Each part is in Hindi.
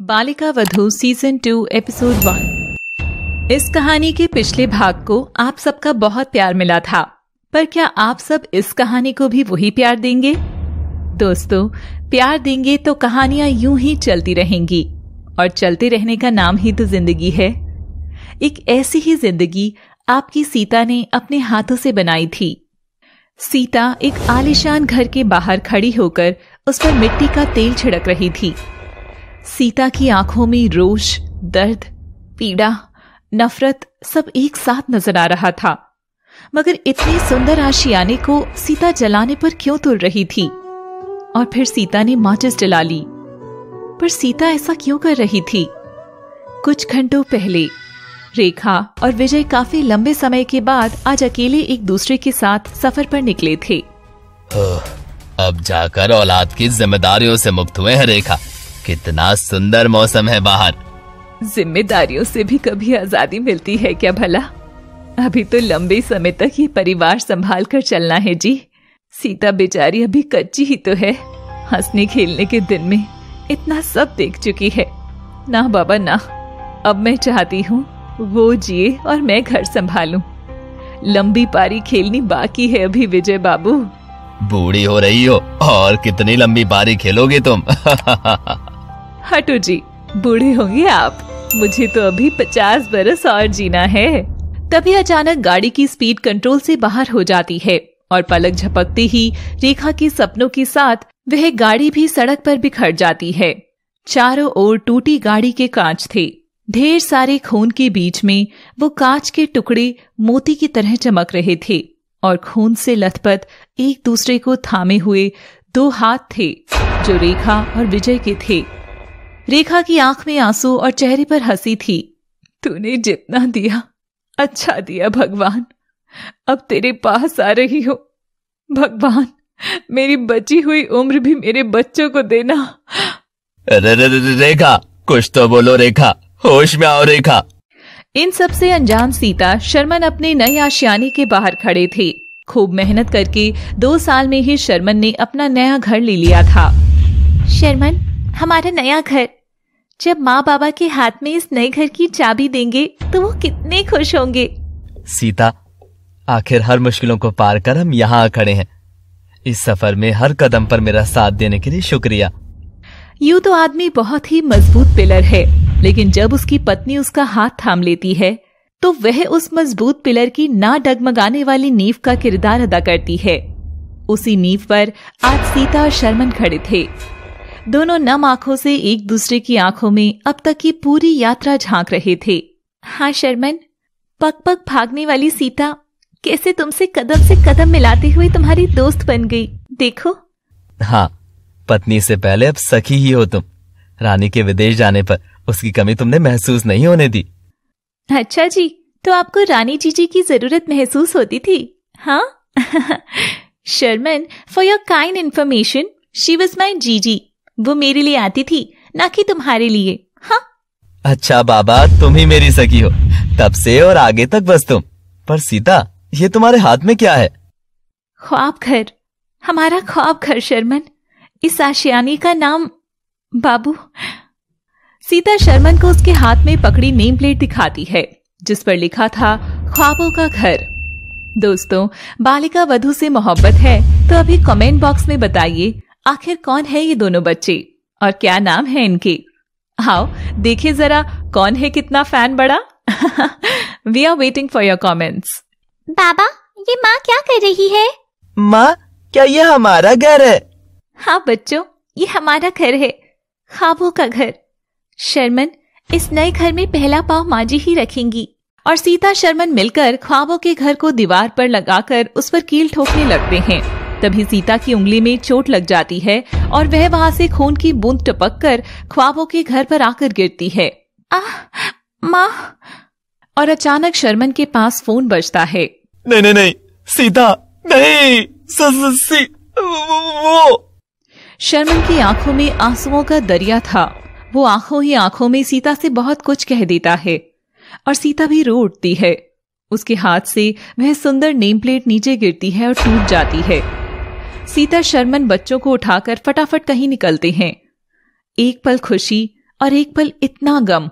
बालिका वधु सीजन टू एपिसोड वन इस कहानी के पिछले भाग को आप सबका बहुत प्यार मिला था पर क्या आप सब इस कहानी को भी वही प्यार देंगे दोस्तों प्यार देंगे तो कहानियां यूं ही चलती रहेंगी और चलते रहने का नाम ही तो जिंदगी है एक ऐसी ही जिंदगी आपकी सीता ने अपने हाथों से बनाई थी सीता एक आलिशान घर के बाहर खड़ी होकर उस पर मिट्टी का तेल छिड़क रही थी सीता की आंखों में रोष दर्द पीड़ा नफरत सब एक साथ नजर आ रहा था मगर इतने सुंदर आशियाने को सीता जलाने पर क्यों तुल रही थी और फिर सीता ने माचिस जला ली पर सीता ऐसा क्यों कर रही थी कुछ घंटों पहले रेखा और विजय काफी लंबे समय के बाद आज अकेले एक दूसरे के साथ सफर पर निकले थे अब जाकर औलाद की जिम्मेदारियों से मुक्त हुए हैं रेखा कितना सुंदर मौसम है बाहर जिम्मेदारियों से भी कभी आजादी मिलती है क्या भला अभी तो लंबे समय तक ये परिवार संभाल कर चलना है जी सीता बेचारी अभी कच्ची ही तो है हंसने खेलने के दिन में इतना सब देख चुकी है ना बाबा ना अब मैं चाहती हूँ वो जिए और मैं घर संभालूं। लंबी पारी खेलनी बाकी है अभी विजय बाबू बूढ़ी हो रही हो और कितनी लंबी पारी खेलोगे तुम हटो जी बूढ़े होंगे आप मुझे तो अभी पचास बरस और जीना है तभी अचानक गाड़ी की स्पीड कंट्रोल से बाहर हो जाती है और पलक झपकते ही रेखा के सपनों के साथ वह गाड़ी भी सड़क पर बिखर जाती है चारों ओर टूटी गाड़ी के कांच थे ढेर सारे खून के बीच में वो कांच के टुकड़े मोती की तरह चमक रहे थे और खून से लथपथ एक दूसरे को थामे हुए दो हाथ थे जो रेखा और विजय के थे रेखा की आंख में आंसू और चेहरे पर हंसी थी तूने जितना दिया अच्छा दिया भगवान अब तेरे पास आ रही हो भगवान मेरी बची हुई उम्र भी मेरे बच्चों को देना रे रे रे रेखा कुछ तो बोलो रेखा होश में आओ रेखा इन सब से अनजान सीता शर्मन अपने नए आशियाने के बाहर खड़े थे खूब मेहनत करके दो साल में ही शर्मन ने अपना नया घर ले लिया था शर्मन हमारा नया घर जब माँ बाबा के हाथ में इस नए घर की चाबी देंगे तो वो कितने खुश होंगे सीता आखिर हर मुश्किलों को पार कर हम यहाँ खड़े हैं इस सफर में हर कदम पर मेरा साथ देने के लिए शुक्रिया यूँ तो आदमी बहुत ही मजबूत पिलर है लेकिन जब उसकी पत्नी उसका हाथ थाम लेती है तो वह उस मजबूत पिलर की ना डगमगाने वाली नींव का किरदार अदा करती है उसी नींव पर आज सीता और शर्मन खड़े थे दोनों नम आंखों से एक दूसरे की आंखों में अब तक की पूरी यात्रा झांक रहे थे हाँ शर्मन पग पग भागने वाली सीता कैसे तुमसे कदम से कदम मिलाते हुए तुम्हारी दोस्त बन गई देखो हाँ पत्नी से पहले अब सखी ही हो तुम रानी के विदेश जाने पर उसकी कमी तुमने महसूस नहीं होने दी अच्छा जी तो आपको रानी जीजी की जरूरत महसूस होती थी हाँ Sharman for your kind information she was my जी जी वो मेरे लिए आती थी ना कि तुम्हारे लिए हाँ अच्छा बाबा तुम ही मेरी सखी हो तब से और आगे तक बस तुम पर सीता ये तुम्हारे हाथ में क्या है ख्वाब घर हमारा ख्वाब घर शर्मन इस आशियानी का नाम बाबू सीता शर्मन को उसके हाथ में पकड़ी नेम प्लेट दिखाती है जिस पर लिखा था ख्वाबों का घर दोस्तों बालिका वधु से मोहब्बत है तो अभी कमेंट बॉक्स में बताइए आखिर कौन है ये दोनों बच्चे और क्या नाम है इनके आओ देखिए जरा कौन है कितना फैन बड़ा we are waiting for your comments बाबा ये माँ क्या कर रही है माँ क्या ये हमारा घर है हाँ बच्चों ये हमारा घर है खाबों का घर शर्मन इस नए घर में पहला पाव माजी ही रखेंगी और सीता शर्मन मिलकर ख्वाबों के घर को दीवार पर लगाकर उस पर कील ठोकने लगते हैं तभी सीता की उंगली में चोट लग जाती है और वह वहां से खून की बूंद टपक कर ख्वाबों के घर पर आकर गिरती है आ माँ और अचानक शर्मन के पास फोन बजता है नहीं नहीं नहीं सीता नहीं स, सी, वो शर्मन की आंखों में आंसुओं का दरिया था वो आंखों ही आंखों में सीता से बहुत कुछ कह देता है और सीता भी रो उठती है उसके हाथ से वह सुंदर नेम प्लेट नीचे गिरती है और टूट जाती है सीता शर्मन बच्चों को उठाकर फटाफट कहीं निकलते हैं एक पल खुशी और एक पल इतना गम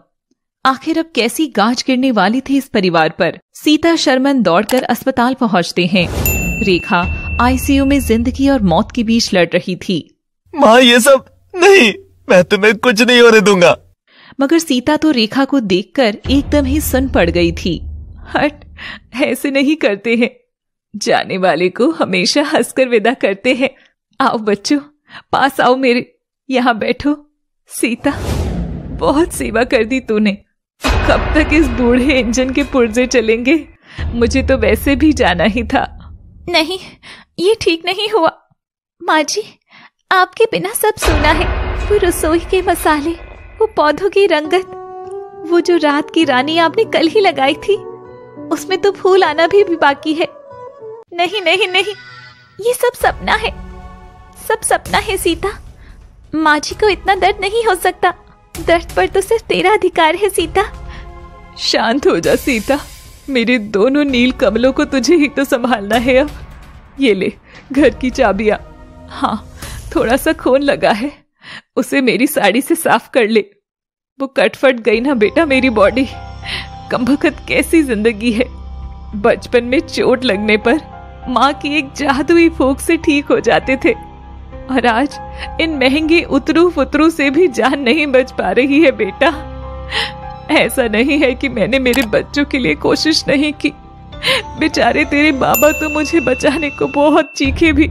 आखिर अब कैसी गाज गिरने वाली थी इस परिवार पर सीता शर्मन दौड़कर अस्पताल पहुंचते हैं रेखा आईसीयू में जिंदगी और मौत के बीच लड़ रही थी माँ ये सब नहीं मैं तुम्हें कुछ नहीं होने दूंगा मगर सीता तो रेखा को देखकर एकदम ही सुन पड़ गई थी हट ऐसे नहीं करते हैं जाने वाले को हमेशा हंसकर विदा करते हैं आओ बच्चों पास आओ मेरे यहाँ बैठो सीता बहुत सेवा कर दी तूने कब तक इस बूढ़े इंजन के पुर्जे चलेंगे मुझे तो वैसे भी जाना ही था नहीं ये ठीक नहीं हुआ माँ जी आपके बिना सब सुना है वो रसोई के मसाले वो पौधों की रंगत वो जो रात की रानी आपने कल ही लगाई थी उसमें तो फूल आना भी, भी बाकी है नहीं नहीं नहीं ये सब सपना है सब सपना है सीता माँ जी को इतना दर्द नहीं हो सकता दर्द पर तो सिर्फ तेरा अधिकार है सीता शांत हो जा सीता मेरे दोनों नील कमलों को तुझे ही तो संभालना है अब ये ले घर की चाबियां हाँ थोड़ा सा खून लगा है उसे मेरी साड़ी से साफ कर ले वो कटफट गई ना बेटा मेरी बॉडी कम कैसी जिंदगी है बचपन में चोट लगने पर माँ की एक जादुई फूक से ठीक हो जाते थे और आज इन महंगे उतरू फुतरू से भी जान नहीं बच पा रही है बेटा ऐसा नहीं है कि मैंने मेरे बच्चों के लिए कोशिश नहीं की बेचारे तेरे बाबा तो मुझे बचाने को बहुत चीखे भी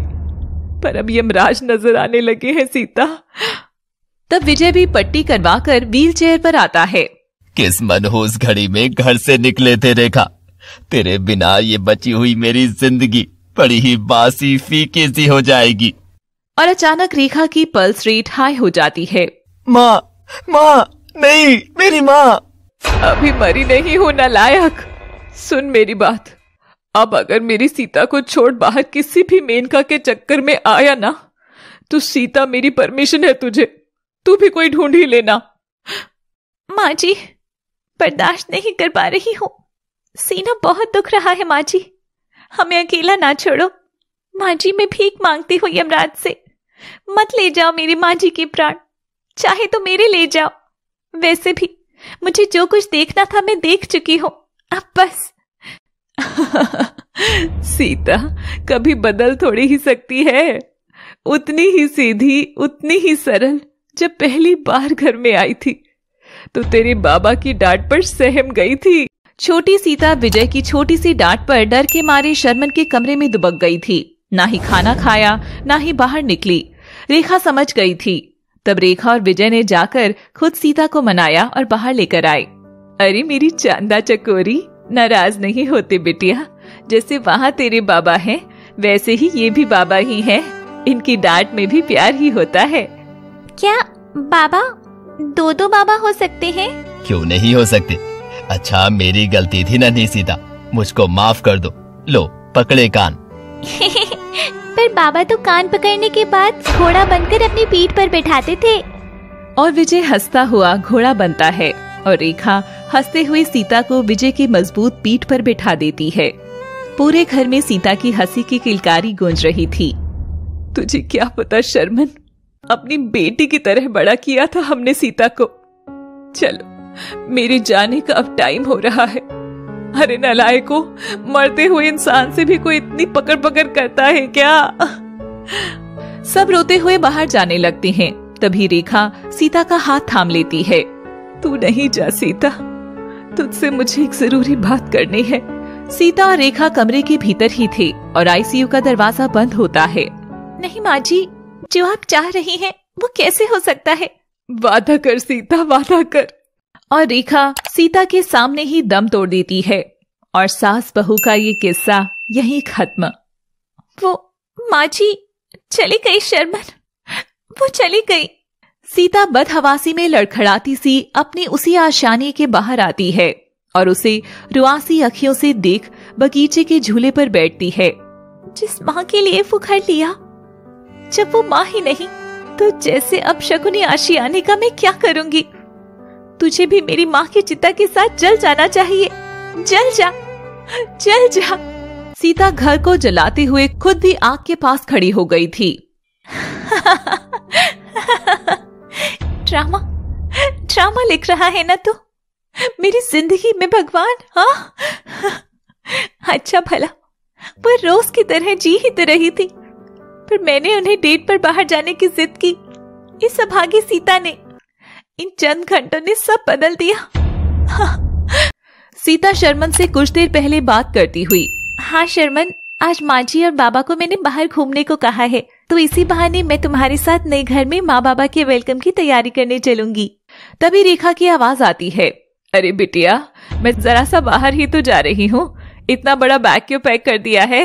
पर अब यमराज नजर आने लगे हैं सीता तब विजय भी पट्टी करवा कर व्हील चेयर पर आता है किस मनहूस घड़ी में घर से निकले थे रेखा तेरे बिना ये बची हुई मेरी जिंदगी बड़ी ही बासी फीकी सी हो जाएगी और अचानक रेखा की पल्स रेट हाई हो जाती है माँ माँ नहीं मेरी माँ अभी मरी नहीं हूँ लायक सुन मेरी बात अब अगर मेरी सीता को छोड़ बाहर किसी भी मेनका के चक्कर में आया ना तो सीता मेरी परमिशन है तुझे तू भी कोई ढूंढ ही लेना माँ जी बर्दाश्त नहीं कर पा रही हूँ सीना बहुत दुख रहा है माँ जी हमें अकेला ना छोड़ो माँ जी मैं भीख मांगती हूँ यमराज से मत ले जाओ मेरी माँ जी के प्राण चाहे तो मेरे ले जाओ वैसे भी मुझे जो कुछ देखना था मैं देख चुकी हूँ अब बस सीता कभी बदल थोड़ी ही सकती है उतनी ही सीधी उतनी ही सरल जब पहली बार घर में आई थी तो तेरे बाबा की डांट पर सहम गई थी छोटी सीता विजय की छोटी सी डांट पर डर के मारे शर्मन के कमरे में दुबक गई थी ना ही खाना खाया ना ही बाहर निकली रेखा समझ गई थी तब रेखा और विजय ने जाकर खुद सीता को मनाया और बाहर लेकर आए अरे मेरी चांदा चकोरी नाराज नहीं होते बेटिया जैसे वहाँ तेरे बाबा हैं वैसे ही ये भी बाबा ही हैं इनकी डांट में भी प्यार ही होता है क्या बाबा दो दो बाबा हो सकते हैं क्यों नहीं हो सकते अच्छा मेरी गलती थी ना सीता मुझको माफ कर दो लो पकड़े कान पर बाबा तो कान पकड़ने के बाद घोड़ा बनकर अपनी पीठ पर बैठाते थे और विजय हंसता हुआ घोड़ा बनता है और रेखा हंसते हुए सीता को विजय की मजबूत पीठ पर बैठा देती है पूरे घर में सीता की हंसी की किलकारी गूंज रही थी तुझे क्या पता शर्मन अपनी बेटी की तरह बड़ा किया था हमने सीता को चलो मेरे जाने का अब टाइम हो रहा है अरे नलायको मरते हुए इंसान से भी कोई इतनी पकड़ पकड़ करता है क्या सब रोते हुए बाहर जाने लगते हैं। तभी रेखा सीता का हाथ थाम लेती है तू नहीं जा सीता तुझसे मुझे एक जरूरी बात करनी है सीता और रेखा कमरे के भीतर ही थे और आईसीयू का दरवाजा बंद होता है नहीं माँ जी जो आप चाह रही हैं वो कैसे हो सकता है वादा कर सीता वादा कर और रेखा सीता के सामने ही दम तोड़ देती है और सास बहू का ये किस्सा यही खत्म वो माझी चली गई शर्मन वो चली गई सीता बदहवासी में लड़खड़ाती सी अपने उसी आशाने के बाहर आती है और उसे रुआसी अखियों से देख बगीचे के झूले पर बैठती है जिस माँ के लिए वो घर लिया जब वो माँ ही नहीं तो जैसे अब शकुनी आशियाने का मैं क्या करूंगी तुझे भी मेरी माँ की चिता के साथ जल जाना चाहिए जल जा जल जा सीता घर को जलाते हुए खुद भी आग के पास खड़ी हो गई थी ड्रामा ड्रामा लिख रहा है ना तू तो? मेरी जिंदगी में भगवान हाँ अच्छा भला वह रोज की तरह जी ही तो रही थी पर मैंने उन्हें डेट पर बाहर जाने की जिद की इस अभागी सीता ने इन चंद घंटों ने सब बदल दिया हाँ। सीता शर्मन से कुछ देर पहले बात करती हुई हाँ शर्मन आज माँ जी और बाबा को मैंने बाहर घूमने को कहा है तो इसी बहाने मैं तुम्हारे साथ नए घर में माँ बाबा के वेलकम की तैयारी करने चलूंगी तभी रेखा की आवाज आती है अरे बिटिया मैं जरा सा बाहर ही तो जा रही हूँ इतना बड़ा बैग क्यों पैक कर दिया है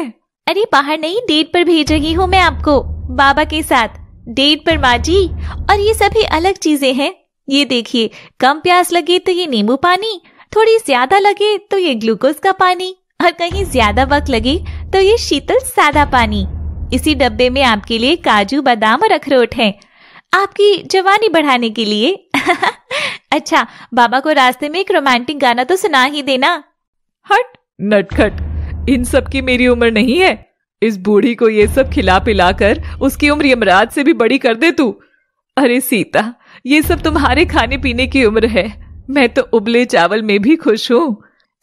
अरे बाहर नहीं डेट पर भेज रही हूँ मैं आपको बाबा के साथ डेट पर माँ जी और ये सभी अलग चीजें हैं ये देखिए कम प्यास लगे तो ये नींबू पानी थोड़ी ज्यादा लगे तो ये ग्लूकोज का पानी और कहीं ज्यादा वक्त लगे तो ये शीतल सादा पानी इसी डब्बे में आपके लिए काजू बादाम और अखरोट है आपकी जवानी बढ़ाने के लिए अच्छा बाबा को रास्ते में एक रोमांटिक गाना तो सुना ही देना हट नटखट इन सब की मेरी उम्र नहीं है इस बूढ़ी को ये सब खिला पिला कर उसकी उम्र यमराज से भी बड़ी कर दे तू अरे सीता ये सब तुम्हारे खाने पीने की उम्र है मैं तो उबले चावल में भी खुश हूँ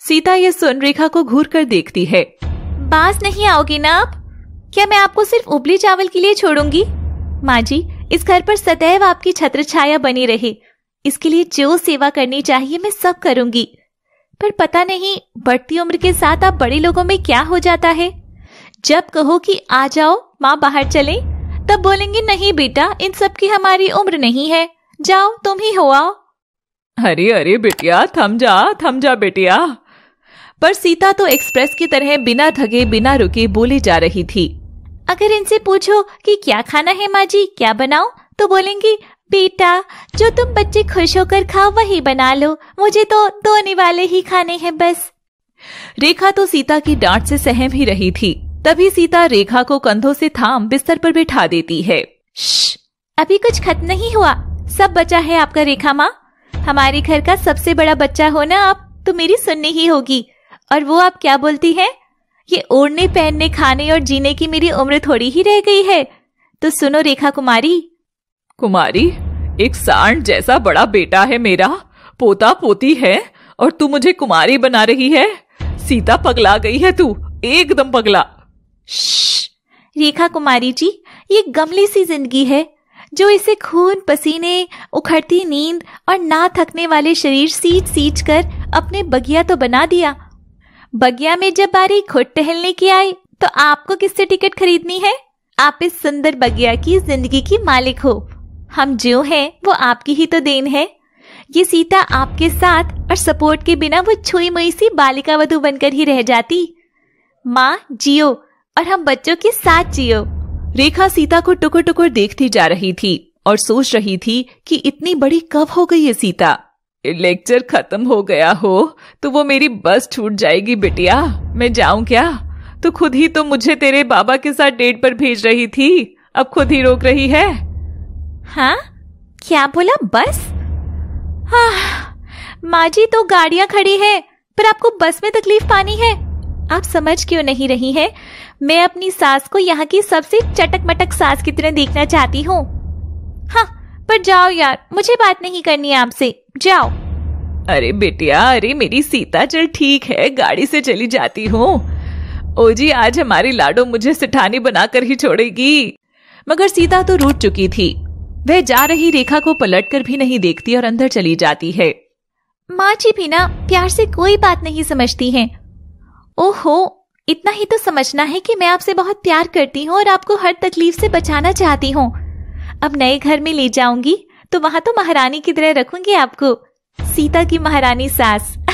सीता ये सुन रेखा को घूर कर देखती है बास नहीं आओगी ना आप क्या मैं आपको सिर्फ उबले चावल के लिए छोड़ूंगी माँ जी इस घर पर सदैव आपकी छत्र छाया बनी रहे इसके लिए जो सेवा करनी चाहिए मैं सब करूंगी पर पता नहीं बढ़ती उम्र के साथ आप बड़े लोगों में क्या हो जाता है जब कहो कि आ जाओ माँ बाहर चले तब बोलेंगे नहीं बेटा इन सब की हमारी उम्र नहीं है जाओ तुम ही हो आओ अरे अरे बिटिया थम जा थम जा बिटिया पर सीता तो एक्सप्रेस की तरह बिना धगे बिना रुके बोली जा रही थी अगर इनसे पूछो कि क्या खाना है माँ जी क्या बनाओ तो बोलेंगी बेटा जो तुम बच्चे खुश होकर खाओ वही बना लो मुझे तो दोने वाले ही खाने हैं बस रेखा तो सीता की डांट से सहम ही रही थी तभी सीता रेखा को कंधों से थाम बिस्तर पर बिठा देती है अभी कुछ खत्म नहीं हुआ सब बचा है आपका रेखा माँ हमारे घर का सबसे बड़ा बच्चा हो ना आप तो मेरी सुननी ही होगी और वो आप क्या बोलती है ये ओढ़ने पहनने खाने और जीने की मेरी उम्र थोड़ी ही रह गई है तो सुनो रेखा कुमारी कुमारी एक सांड जैसा बड़ा बेटा है मेरा पोता पोती है और तू मुझे कुमारी बना रही है सीता पगला गई है तू एकदम पगला रेखा कुमारी जी ये गमली सी जिंदगी है जो इसे खून पसीने उखड़ती नींद और ना थकने वाले शरीर सींच सींच कर अपने बगिया तो बना दिया बगिया में जब बारी खुद टहलने की आई तो आपको किससे टिकट खरीदनी है आप इस सुंदर बगिया की जिंदगी की मालिक हो हम जो हैं वो आपकी ही तो देन है ये सीता आपके साथ और सपोर्ट के बिना वो छुई मुई सी बालिका वधु बनकर ही रह जाती माँ जियो और हम बच्चों के साथ जियो रेखा सीता को टुकड़ टुकड़ देखती जा रही थी और सोच रही थी कि इतनी बड़ी कब हो गई है सीता लेक्चर खत्म हो गया हो तो वो मेरी बस छूट जाएगी बिटिया मैं जाऊं क्या तो खुद ही तो मुझे तेरे बाबा के साथ डेट पर भेज रही थी अब खुद ही रोक रही है हाँ क्या बोला बस हाँ, माँ जी तो गाड़ियां खड़ी है पर आपको बस में तकलीफ पानी है आप समझ क्यों नहीं रही हैं? मैं अपनी सास को यहाँ की सबसे चटक मटक सास की तरह देखना चाहती हूँ हाँ पर जाओ यार मुझे बात नहीं करनी आपसे जाओ अरे बेटिया अरे मेरी सीता चल ठीक है गाड़ी से चली जाती हूँ ओ जी आज हमारी लाडो मुझे सिठानी बनाकर ही छोड़ेगी मगर सीता तो रूट चुकी थी वह जा रही रेखा को पलटकर भी नहीं देखती और अंदर चली जाती है माँ जी भी ना प्यार से कोई बात नहीं समझती हैं ओहो इतना ही तो समझना है कि मैं आपसे बहुत प्यार करती हूँ और आपको हर तकलीफ से बचाना चाहती हूँ अब नए घर में ले जाऊंगी तो वहां तो महारानी की तरह रखूंगी आपको सीता की महारानी सास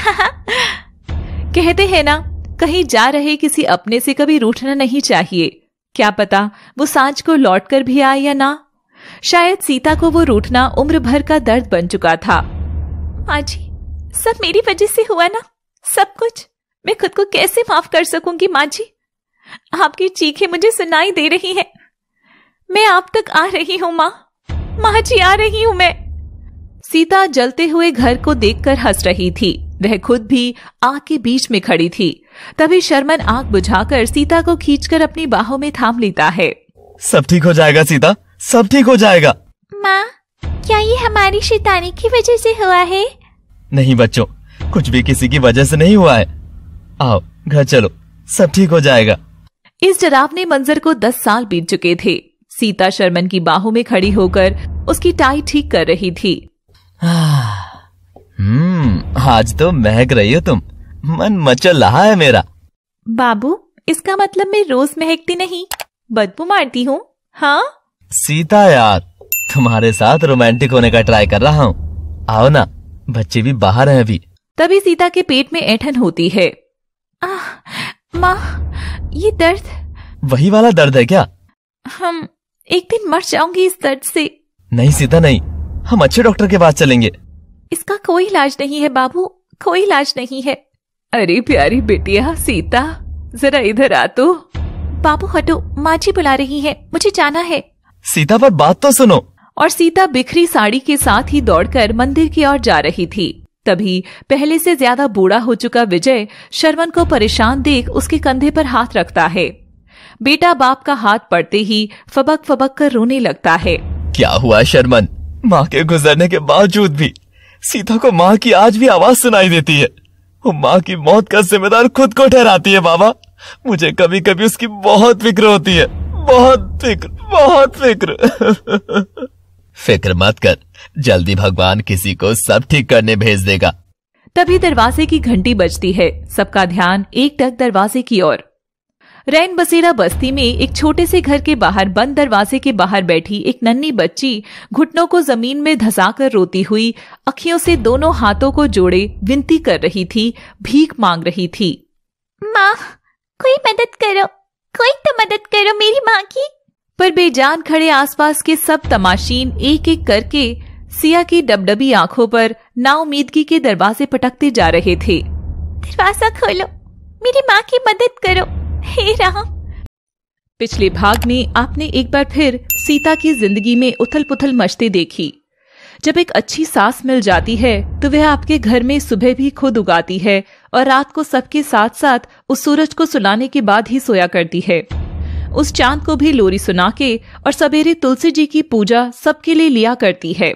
कहते हैं ना कहीं जा रहे किसी अपने से कभी रूठना नहीं चाहिए क्या पता वो सांझ को लौट कर भी आए या ना शायद सीता को वो रूठना उम्र भर का दर्द बन चुका था माँ जी सब मेरी वजह से हुआ ना सब कुछ मैं खुद को कैसे माफ कर सकूंगी माँ जी आपकी चीखें मुझे सुनाई दे रही हैं। मैं आप तक आ रही हूँ माँ माँ जी आ रही हूँ मैं सीता जलते हुए घर को देखकर हंस रही थी वह खुद भी आग के बीच में खड़ी थी तभी शर्मन आग बुझाकर सीता को खींचकर अपनी बाहों में थाम लेता है सब ठीक हो जाएगा सीता सब ठीक हो जाएगा माँ क्या ये हमारी शैतानी की वजह से हुआ है नहीं बच्चों कुछ भी किसी की वजह से नहीं हुआ है आओ घर चलो सब ठीक हो जाएगा इस डरावने मंजर को दस साल बीत चुके थे सीता शर्मन की बाहों में खड़ी होकर उसकी टाई ठीक कर रही थी हम्म आज तो महक रही हो तुम मन मचल रहा है मेरा बाबू इसका मतलब मैं रोज महकती नहीं बदबू मारती हूँ हाँ सीता यार तुम्हारे साथ रोमांटिक होने का ट्राई कर रहा हूँ आओ ना बच्चे भी बाहर हैं अभी तभी सीता के पेट में ऐठन होती है माँ ये दर्द वही वाला दर्द है क्या हम एक दिन मर जाऊंगी इस दर्द से नहीं सीता नहीं हम अच्छे डॉक्टर के पास चलेंगे इसका कोई इलाज नहीं है बाबू कोई इलाज नहीं है अरे प्यारी बेटिया सीता जरा इधर आ तो बाबू हटो माँ जी बुला रही है मुझे जाना है सीता पर बात तो सुनो और सीता बिखरी साड़ी के साथ ही दौड़कर मंदिर की ओर जा रही थी तभी पहले से ज्यादा बूढ़ा हो चुका विजय शर्वन को परेशान देख उसके कंधे पर हाथ रखता है बेटा बाप का हाथ पड़ते ही फबक फबक कर रोने लगता है क्या हुआ शर्मन माँ के गुजरने के बावजूद भी सीता को माँ की आज भी आवाज सुनाई देती है वो माँ की मौत का जिम्मेदार खुद को ठहराती है बाबा मुझे कभी कभी उसकी बहुत फिक्र होती है बहुत फिक्र बहुत फिक्र फिक्र मत कर जल्दी भगवान किसी को सब ठीक करने भेज देगा तभी दरवाजे की घंटी बजती है सबका ध्यान एक टक दरवाजे की ओर रैन बसेरा बस्ती में एक छोटे से घर के बाहर बंद दरवाजे के बाहर बैठी एक नन्ही बच्ची घुटनों को जमीन में धसाकर रोती हुई अखियों से दोनों हाथों को जोड़े विनती कर रही थी भीख मांग रही थी माँ कोई मदद करो कोई तो मदद करो मेरी माँ की पर बेजान खड़े आसपास के सब तमाशीन एक एक करके सिया की डबडबी आंखों पर नाउमीदगी के दरवाजे पटकते जा रहे थे दरवाजा खोलो मेरी माँ की मदद करो हे राम पिछले भाग में आपने एक बार फिर सीता की जिंदगी में उथल पुथल मचते देखी जब एक अच्छी सास मिल जाती है तो वह आपके घर में सुबह भी खुद उगाती है और रात को सबके साथ साथ उस सूरज को सुलाने के बाद ही सोया करती है उस चांद को भी लोरी सुना के और सवेरे तुलसी जी की पूजा सबके लिए लिया करती है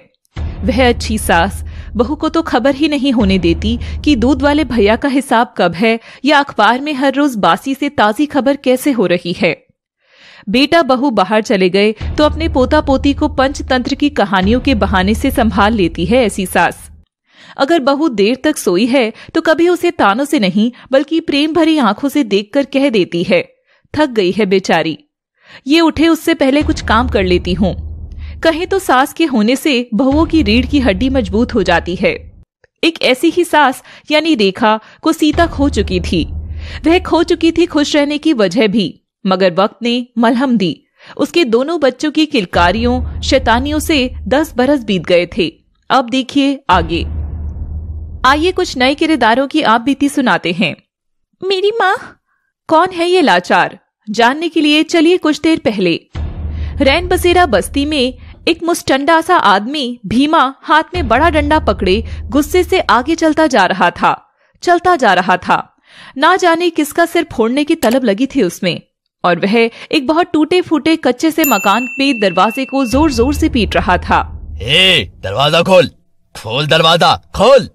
वह अच्छी सास बहू को तो खबर ही नहीं होने देती कि दूध वाले भैया का हिसाब कब है या अखबार में हर रोज बासी से ताजी खबर कैसे हो रही है बेटा बहू बाहर चले गए तो अपने पोता पोती को पंचतंत्र की कहानियों के बहाने से संभाल लेती है ऐसी सास अगर बहू देर तक सोई है तो कभी उसे तानों से नहीं बल्कि प्रेम भरी आंखों से देखकर कह देती है थक गई है बेचारी ये उठे उससे पहले कुछ काम कर लेती हूँ कहीं तो सास के होने से बहुओं की रीढ़ की हड्डी मजबूत हो जाती है एक ऐसी ही सास यानी रेखा को सीता खो चुकी थी वह खो चुकी थी खुश रहने की वजह भी मगर वक्त ने मलहम दी उसके दोनों बच्चों की किलकारियों शैतानियों से दस बरस बीत गए थे अब देखिए आगे आइए कुछ नए किरदारों की आप बीती सुनाते हैं मेरी माँ कौन है ये लाचार जानने के लिए चलिए कुछ देर पहले रैन बसेरा बस्ती में एक मुस्टंडा सा आदमी भीमा हाथ में बड़ा डंडा पकड़े गुस्से से आगे चलता जा रहा था चलता जा रहा था ना जाने किसका सिर फोड़ने की तलब लगी थी उसमें और वह एक बहुत टूटे फूटे कच्चे से मकान में दरवाजे को जोर जोर से पीट रहा था ए, दरवाजा खोल खोल दरवाजा खोल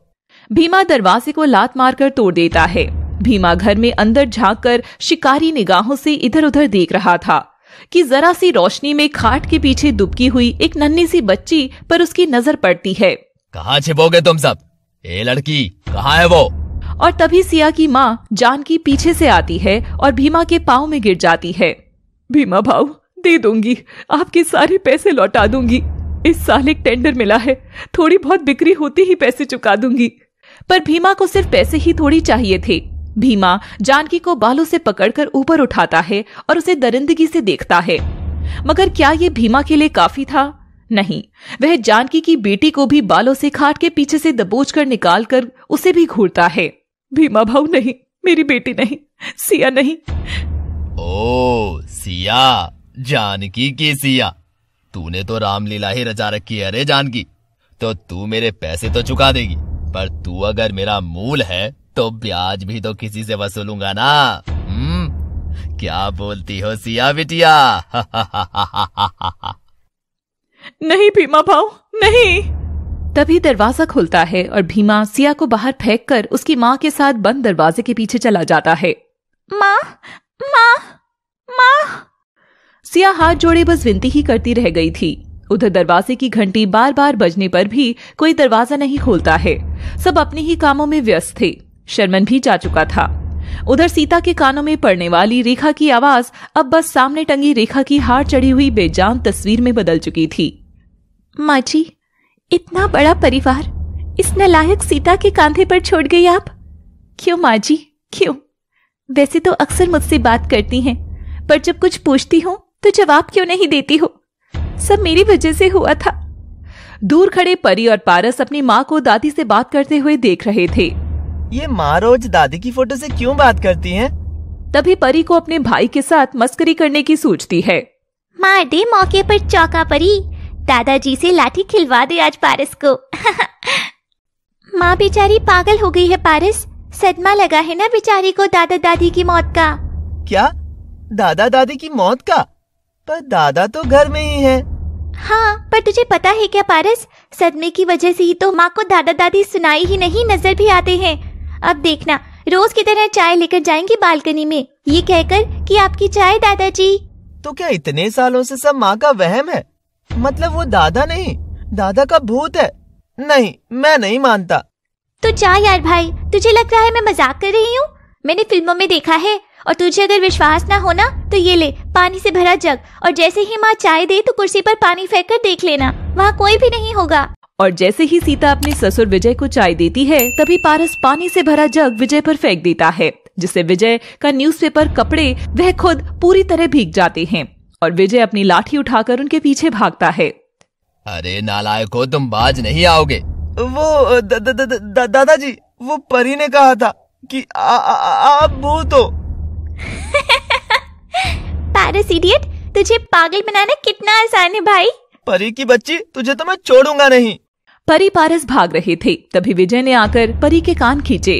भीमा दरवाजे को लात मारकर तोड़ देता है भीमा घर में अंदर झांक कर शिकारी निगाहों से इधर उधर देख रहा था कि जरा सी रोशनी में खाट के पीछे दुबकी हुई एक नन्ही सी बच्ची पर उसकी नजर पड़ती है कहाँ छिपोगे तुम सब ए लड़की कहाँ है वो और तभी सिया की माँ जानकी पीछे से आती है और भीमा के पाँव में गिर जाती है भीमा भाव दे दूंगी आपके सारे पैसे लौटा दूंगी इस साल एक टेंडर मिला है थोड़ी बहुत बिक्री होती ही पैसे चुका दूंगी पर भीमा को सिर्फ पैसे ही थोड़ी चाहिए थे भीमा जानकी को बालों से पकड़कर ऊपर उठाता है और उसे दरिंदगी से देखता है मगर क्या ये भीमा के लिए काफी था नहीं वह जानकी की बेटी को भी बालों से खाट के पीछे से दबोच कर निकाल कर उसे भी घूरता है भीमा भाऊ नहीं मेरी बेटी नहीं सिया नहीं ओ सिया जानकी की सिया तूने तो रामलीला ही रचा रखी है अरे जानकी तो तू मेरे पैसे तो चुका देगी पर तू अगर मेरा मूल है तो ब्याज भी तो किसी से वसूलूंगा ना हम्म क्या बोलती हो सिया बिटिया नहीं भीमा भाऊ नहीं तभी दरवाजा खुलता है और भीमा सिया को बाहर फेंक कर उसकी माँ के साथ बंद दरवाजे के पीछे चला जाता है माँ माँ माँ सिया हाथ जोड़े बस विनती ही करती रह गई थी उधर दरवाजे की घंटी बार बार बजने पर भी कोई दरवाजा नहीं खोलता है सब अपने ही कामों में व्यस्त थे शर्मन भी जा चुका था उधर सीता के कानों में पड़ने वाली रेखा की आवाज अब बस सामने टंगी रेखा की हार चढ़ी हुई बेजान तस्वीर में बदल चुकी थी माची इतना बड़ा परिवार इस नलायक सीता के कांधे पर छोड़ गई आप क्यों माँ जी क्यों वैसे तो अक्सर मुझसे बात करती हैं पर जब कुछ पूछती हूँ तो जवाब क्यों नहीं देती हो सब मेरी वजह से हुआ था दूर खड़े परी और पारस अपनी माँ को दादी से बात करते हुए देख रहे थे ये माँ रोज दादी की फोटो से क्यों बात करती है तभी परी को अपने भाई के साथ मस्करी करने की सोचती है मार दे मौके पर चौका परी दादाजी से लाठी खिलवा दे आज पारस को माँ बेचारी पागल हो गई है पारस सदमा लगा है ना बेचारी को दादा दादी की मौत का क्या दादा दादी की मौत का पर दादा तो घर में ही है हाँ पर तुझे पता है क्या पारस सदमे की वजह से ही तो माँ को दादा दादी सुनाई ही नहीं नजर भी आते हैं अब देखना रोज की तरह चाय लेकर जाएंगी बालकनी में ये कहकर कि आपकी चाय दादाजी तो क्या इतने सालों से सब माँ का वहम है मतलब वो दादा नहीं दादा का भूत है नहीं मैं नहीं मानता तो जा यार भाई तुझे लग रहा है मैं मजाक कर रही हूँ मैंने फिल्मों में देखा है और तुझे अगर विश्वास ना हो ना तो ये ले पानी से भरा जग और जैसे ही माँ चाय दे तो कुर्सी पर पानी फेंक कर देख लेना वहाँ कोई भी नहीं होगा और जैसे ही सीता अपने ससुर विजय को चाय देती है तभी पारस पानी से भरा जग विजय पर फेंक देता है जिससे विजय का न्यूज़पेपर कपड़े वह खुद पूरी तरह भीग जाते हैं और विजय अपनी लाठी उठाकर उनके पीछे भागता है अरे नालायको तुम बाज नहीं आओगे वो दादाजी वो परी ने कहा था कि आप भूत हो तो। पारस इडियट तुझे पागल बनाना कितना आसान है भाई परी की बच्ची तुझे तो मैं छोड़ूंगा नहीं परी पारस भाग रहे थे तभी विजय ने आकर परी के कान खींचे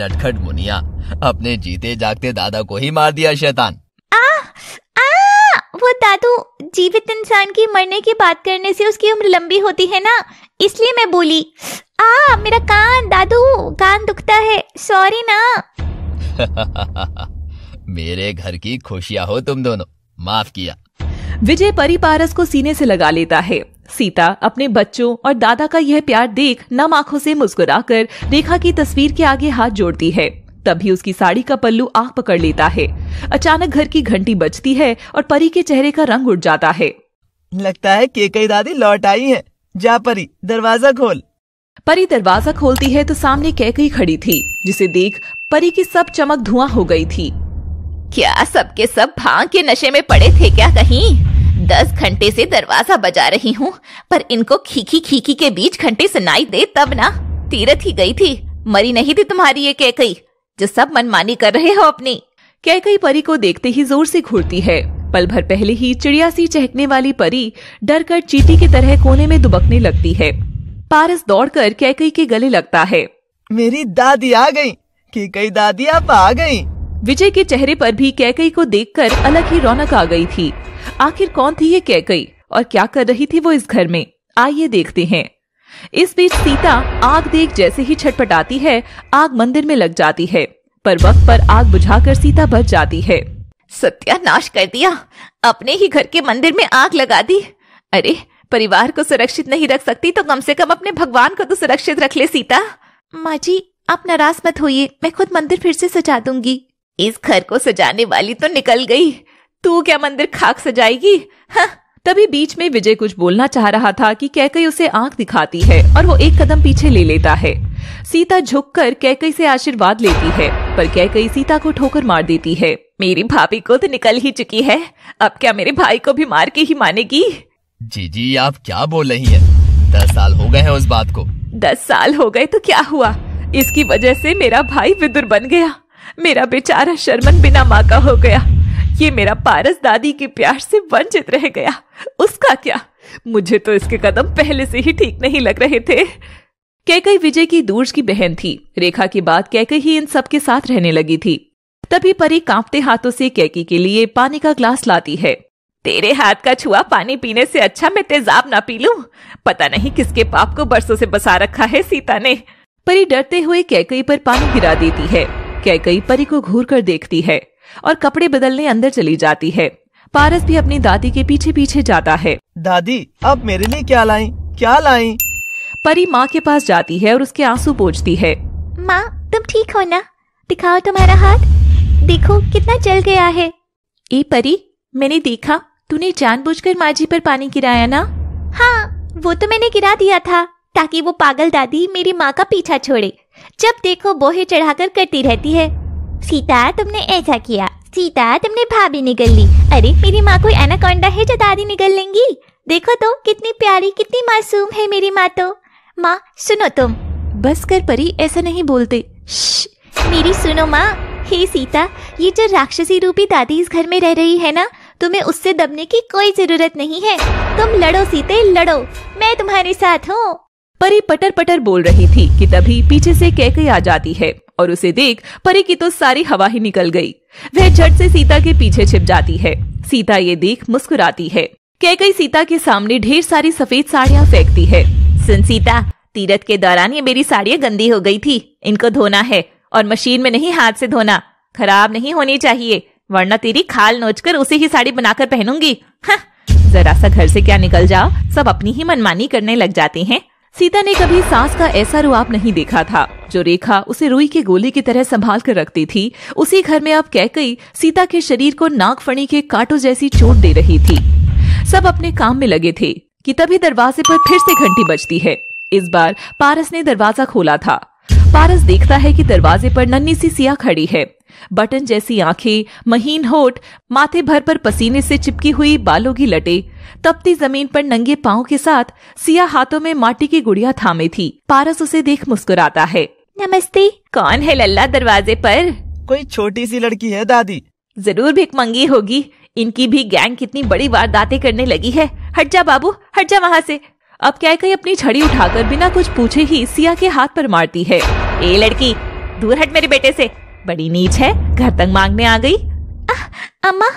नटखट मुनिया अपने जीते जागते दादा को ही मार दिया शैतान आ, आ, वो दादू जीवित इंसान की मरने की बात करने से उसकी उम्र लंबी होती है ना इसलिए मैं बोली आ मेरा कान दादू कान दुखता है सॉरी ना मेरे घर की खुशियाँ हो तुम दोनों माफ किया विजय परी पारस को सीने से लगा लेता है सीता अपने बच्चों और दादा का यह प्यार देख नम आंखों से मुस्कुराकर रेखा की तस्वीर के आगे हाथ जोड़ती है तभी उसकी साड़ी का पल्लू आग पकड़ लेता है अचानक घर की घंटी बजती है और परी के चेहरे का रंग उड़ जाता है लगता है केकई दादी लौट आई है जा परी दरवाजा खोल परी दरवाजा खोलती है तो सामने कैकई खड़ी थी जिसे देख परी की सब चमक धुआं हो गई थी क्या सबके सब भांग के नशे में पड़े थे क्या कहीं दस घंटे से दरवाजा बजा रही हूँ पर इनको खीखी खीखी के बीच घंटे सुनाई दे तब ना तीरथ ही गई थी मरी नहीं थी तुम्हारी ये कैकई जो सब मनमानी कर रहे हो अपनी कैकई परी को देखते ही जोर से घूरती है पल भर पहले ही चिड़िया सी चहकने वाली परी डर कर चीटी की तरह कोने में दुबकने लगती है पारस दौड़कर कैकई के गले लगता है मेरी दादी आ गई की कई दादी आप आ गई विजय के चेहरे पर भी कैकई को देखकर अलग ही रौनक आ गई थी आखिर कौन थी ये कैकई और क्या कर रही थी वो इस घर में आइए देखते हैं इस बीच सीता आग देख जैसे ही छटपटाती है आग मंदिर में लग जाती है पर वक्त पर आग बुझाकर सीता बच जाती है सत्यानाश कर दिया अपने ही घर के मंदिर में आग लगा दी अरे परिवार को सुरक्षित नहीं रख सकती तो कम से कम अपने भगवान को तो सुरक्षित रख ले सीता माँ जी आप नाराज मत होइए मैं खुद मंदिर फिर से सजा दूंगी इस घर को सजाने वाली तो निकल गई तू क्या मंदिर खाक सजाएगी हाँ, तभी बीच में विजय कुछ बोलना चाह रहा था कि कैकई उसे आंख दिखाती है और वो एक कदम पीछे ले लेता है सीता झुककर कैकई से आशीर्वाद लेती है पर कैकई सीता को ठोकर मार देती है मेरी भाभी को तो निकल ही चुकी है अब क्या मेरे भाई को भी मार के ही मानेगी जी जी आप क्या बोल रही है दस साल हो गए हैं उस बात को दस साल हो गए तो क्या हुआ इसकी वजह से मेरा भाई विदुर बन गया मेरा बेचारा शर्मन बिना माँ का हो गया ये मेरा पारस दादी के प्यार से वंचित रह गया उसका क्या मुझे तो इसके कदम पहले से ही ठीक नहीं लग रहे थे कैकई विजय की दूर की बहन थी रेखा के बाद कैकई ही इन सब के साथ रहने लगी थी तभी परी कांपते हाथों से कैकी के लिए पानी का ग्लास लाती है तेरे हाथ का छुआ पानी पीने से अच्छा मैं तेजाब ना पी लू पता नहीं किसके पाप को बरसों से बसा रखा है सीता ने परी डरते हुए कैकई पर पानी गिरा देती है कैकई परी को घूर कर देखती है और कपड़े बदलने अंदर चली जाती है पारस भी अपनी दादी के पीछे पीछे जाता है दादी अब मेरे लिए क्या लाई क्या लाई परी माँ के पास जाती है और उसके आंसू पोछती है माँ तुम ठीक हो ना दिखाओ तुम्हारा हाथ देखो कितना जल गया है ए परी मैंने देखा तूने जानबूझकर माझी पर पानी गिराया ना हाँ वो तो मैंने गिरा दिया था ताकि वो पागल दादी मेरी माँ का पीछा छोड़े जब देखो बोहे चढ़ाकर करती रहती है सीता तुमने ऐसा किया सीता तुमने भाभी निकल ली अरे मेरी माँ कोई एनाकोंडा है जो दादी निकल लेंगी देखो तो कितनी प्यारी कितनी मासूम है मेरी माँ तो माँ सुनो तुम बस कर परी ऐसा नहीं बोलते मेरी सुनो माँ हे सीता ये जो राक्षसी रूपी दादी इस घर में रह रही है ना तुम्हें उससे दबने की कोई जरूरत नहीं है तुम लड़ो सीते लड़ो मैं तुम्हारे साथ हूँ परी पटर पटर बोल रही थी कि तभी पीछे से कैके आ जाती है और उसे देख परी की तो सारी हवा ही निकल गई वह झट से सीता के पीछे छिप जाती है सीता ये देख मुस्कुराती है कैकई सीता के सामने ढेर सारी सफेद साड़ियाँ फेंकती है सुन सीता तीरथ के दौरान ये मेरी साड़ियाँ गंदी हो गई थी इनको धोना है और मशीन में नहीं हाथ से धोना खराब नहीं होनी चाहिए वरना तेरी खाल नोच कर उसे ही साड़ी बनाकर पहनूंगी हाँ। जरा सा घर से क्या निकल जाओ सब अपनी ही मनमानी करने लग जाते हैं सीता ने कभी सास का ऐसा रुआब नहीं देखा था जो रेखा उसे रुई के गोले की तरह संभाल कर रखती थी उसी घर में अब कई सीता के शरीर को नागफणी के कांटो जैसी चोट दे रही थी सब अपने काम में लगे थे कि तभी दरवाजे पर फिर से घंटी बजती है इस बार पारस ने दरवाजा खोला था पारस देखता है कि दरवाजे पर नन्ही सी सिया खड़ी है बटन जैसी आंखें महीन होठ माथे भर पर पसीने से चिपकी हुई बालों की लटे तपती जमीन पर नंगे पाओ के साथ सिया हाथों में माटी की गुड़िया थामे थी पारस उसे देख मुस्कुराता है नमस्ते कौन है लल्ला दरवाजे पर कोई छोटी सी लड़की है दादी जरूर भी मंगी होगी इनकी भी गैंग कितनी बड़ी वारदातें करने लगी है हट जा बाबू हट जा वहाँ से अब क्या कहीं अपनी छड़ी उठाकर बिना कुछ पूछे ही सिया के हाथ पर मारती है ए लड़की दूर हट मेरे बेटे से बड़ी नीच है घर तक मांगने आ गई अम्मा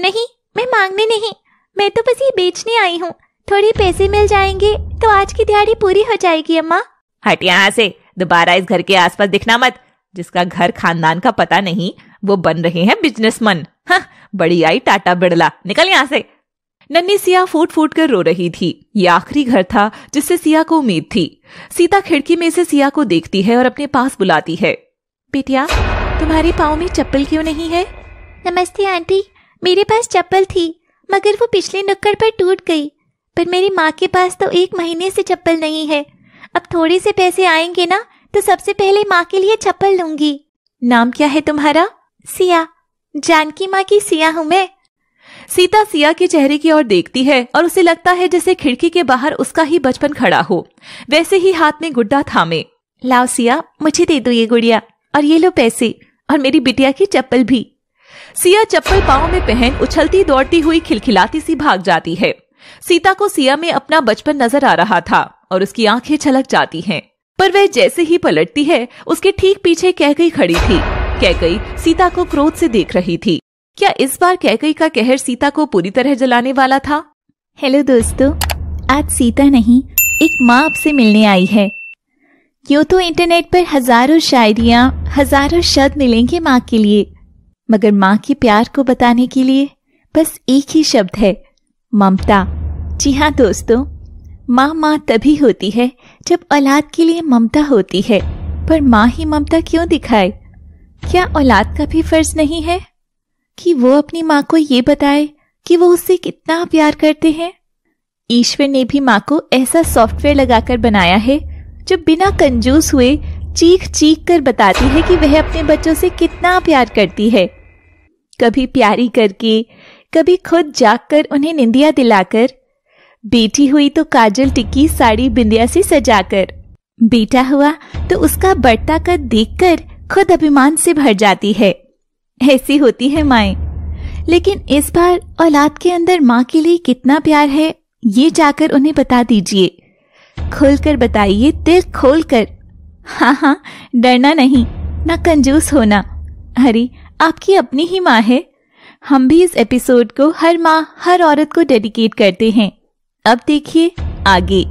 नहीं मैं मांगने नहीं मैं तो बस ये बेचने आई हूँ थोड़े पैसे मिल जाएंगे तो आज की दिहाड़ी पूरी हो जाएगी अम्मा हट यहाँ से दोबारा इस घर के आसपास दिखना मत जिसका घर खानदान का पता नहीं वो बन रहे हैं बिजनेसमैन हाँ, बड़ी आई टाटा बिड़ला निकल यहाँ से नन्नी सिया फूट फूट कर रो रही थी ये आखिरी घर था जिससे सिया को उम्मीद थी सीता खिड़की में से सिया को देखती है और अपने पास बुलाती है बेटिया तुम्हारे पाँव में चप्पल क्यों नहीं है नमस्ते आंटी मेरे पास चप्पल थी मगर वो पिछले नुक्कड़ पर टूट गई पर मेरी माँ के पास तो एक महीने से चप्पल नहीं है अब थोड़े से पैसे आएंगे ना तो सबसे पहले माँ के लिए चप्पल लूंगी नाम क्या है तुम्हारा सिया जानकी माँ की सिया हूँ मैं सीता सिया के चेहरे की ओर देखती है और उसे लगता है जैसे खिड़की के बाहर उसका ही बचपन खड़ा हो वैसे ही हाथ में गुड्डा थामे लाओ सिया मुझे दे दो ये गुड़िया और ये लो पैसे और मेरी बिटिया की चप्पल भी सिया चप्पल पाओ में पहन उछलती दौड़ती हुई खिलखिलाती सी भाग जाती है सीता को सिया में अपना बचपन नजर आ रहा था और उसकी आंखें छलक जाती हैं पर वह जैसे ही पलटती है उसके ठीक पीछे कहकई खड़ी थी कहकई सीता को क्रोध से देख रही थी क्या इस बार कहकई का कहर सीता को पूरी तरह जलाने वाला था हेलो दोस्तों आज सीता नहीं एक माँ आपसे मिलने आई है यूँ तो इंटरनेट पर हजारों शायरिया हजारों शब्द मिलेंगे माँ के लिए मगर माँ के प्यार को बताने के लिए बस एक ही शब्द है ममता जी हाँ दोस्तों माँ माँ तभी होती है जब औलाद के लिए ममता होती है पर माँ ही ममता क्यों दिखाए क्या औलाद का भी फर्ज नहीं है कि वो अपनी माँ को ये बताए कि वो उससे कितना प्यार करते हैं ईश्वर ने भी माँ को ऐसा सॉफ्टवेयर लगाकर बनाया है जो बिना कंजूस हुए चीख चीख कर बताती है कि वह अपने बच्चों से कितना प्यार करती है कभी प्यारी करके कभी खुद जाकर उन्हें निंदिया दिलाकर बेटी हुई तो काजल टिक्की साड़ी बिंदिया से सजाकर बेटा हुआ तो उसका बढ़ता कद देखकर खुद अभिमान से भर जाती है ऐसी होती है माए लेकिन इस बार औलाद के अंदर माँ के लिए कितना प्यार है ये जाकर उन्हें बता दीजिए खुलकर बताइए दिल खोल कर हाँ हाँ डरना नहीं ना कंजूस होना अरे आपकी अपनी ही माँ है हम भी इस एपिसोड को हर माँ हर औरत को डेडिकेट करते हैं अब देखिए आगे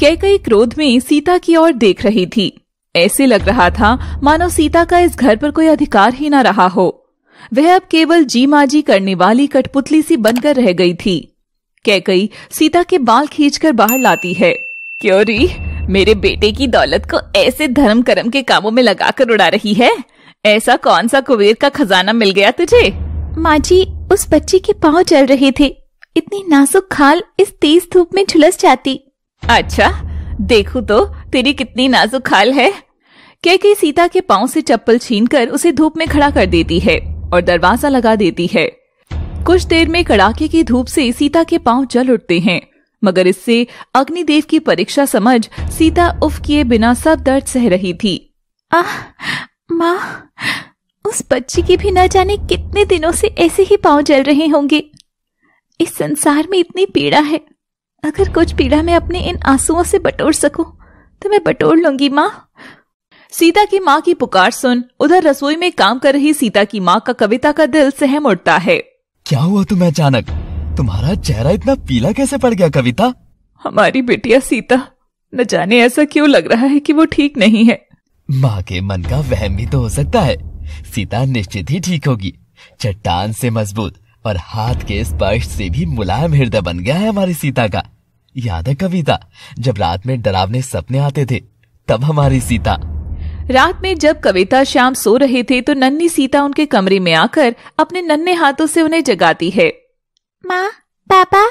कैकई क्रोध में सीता की ओर देख रही थी ऐसे लग रहा था मानो सीता का इस घर पर कोई अधिकार ही ना रहा हो वह अब केवल जी माजी करने वाली कठपुतली सी बनकर रह गई थी कैकई सीता के बाल खींचकर बाहर लाती है क्यों री मेरे बेटे की दौलत को ऐसे धर्म कर्म के कामों में लगाकर उड़ा रही है ऐसा कौन सा कुबेर का खजाना मिल गया तुझे माँ जी उस बच्ची के पाँव चल रहे थे इतनी नाजुक खाल इस तेज धूप में झुलस जाती अच्छा देखू तो तेरी कितनी नाजुक खाल है कह के सीता के पाँव से चप्पल छीन कर उसे धूप में खड़ा कर देती है और दरवाजा लगा देती है कुछ देर में कड़ाके की धूप से सीता के पाँव जल उठते हैं मगर इससे अग्निदेव की परीक्षा समझ सीता उफ किए बिना सब दर्द सह रही थी आह माँ उस बच्ची की भी न जाने कितने दिनों से ऐसे ही पांव जल रहे होंगे इस संसार में इतनी पीड़ा है अगर कुछ पीड़ा मैं अपने इन आंसुओं से बटोर सकूं तो मैं बटोर लूंगी माँ सीता की माँ की पुकार सुन उधर रसोई में काम कर रही सीता की माँ का कविता का दिल सहम उठता है क्या हुआ तुम्हें अचानक तुम्हारा चेहरा इतना पीला कैसे पड़ गया कविता हमारी बेटिया सीता न जाने ऐसा क्यों लग रहा है कि वो ठीक नहीं है माँ के मन का वहम भी तो हो सकता है सीता निश्चित ही ठीक होगी चट्टान से मजबूत और हाथ के स्पर्श से भी मुलायम हृदय बन गया है हमारी सीता का याद है कविता जब रात में डरावने सपने आते थे तब हमारी सीता रात में जब कविता शाम सो रहे थे तो नन्नी सीता उनके कमरे में आकर अपने नन्हे हाथों से उन्हें जगाती है माँ पापा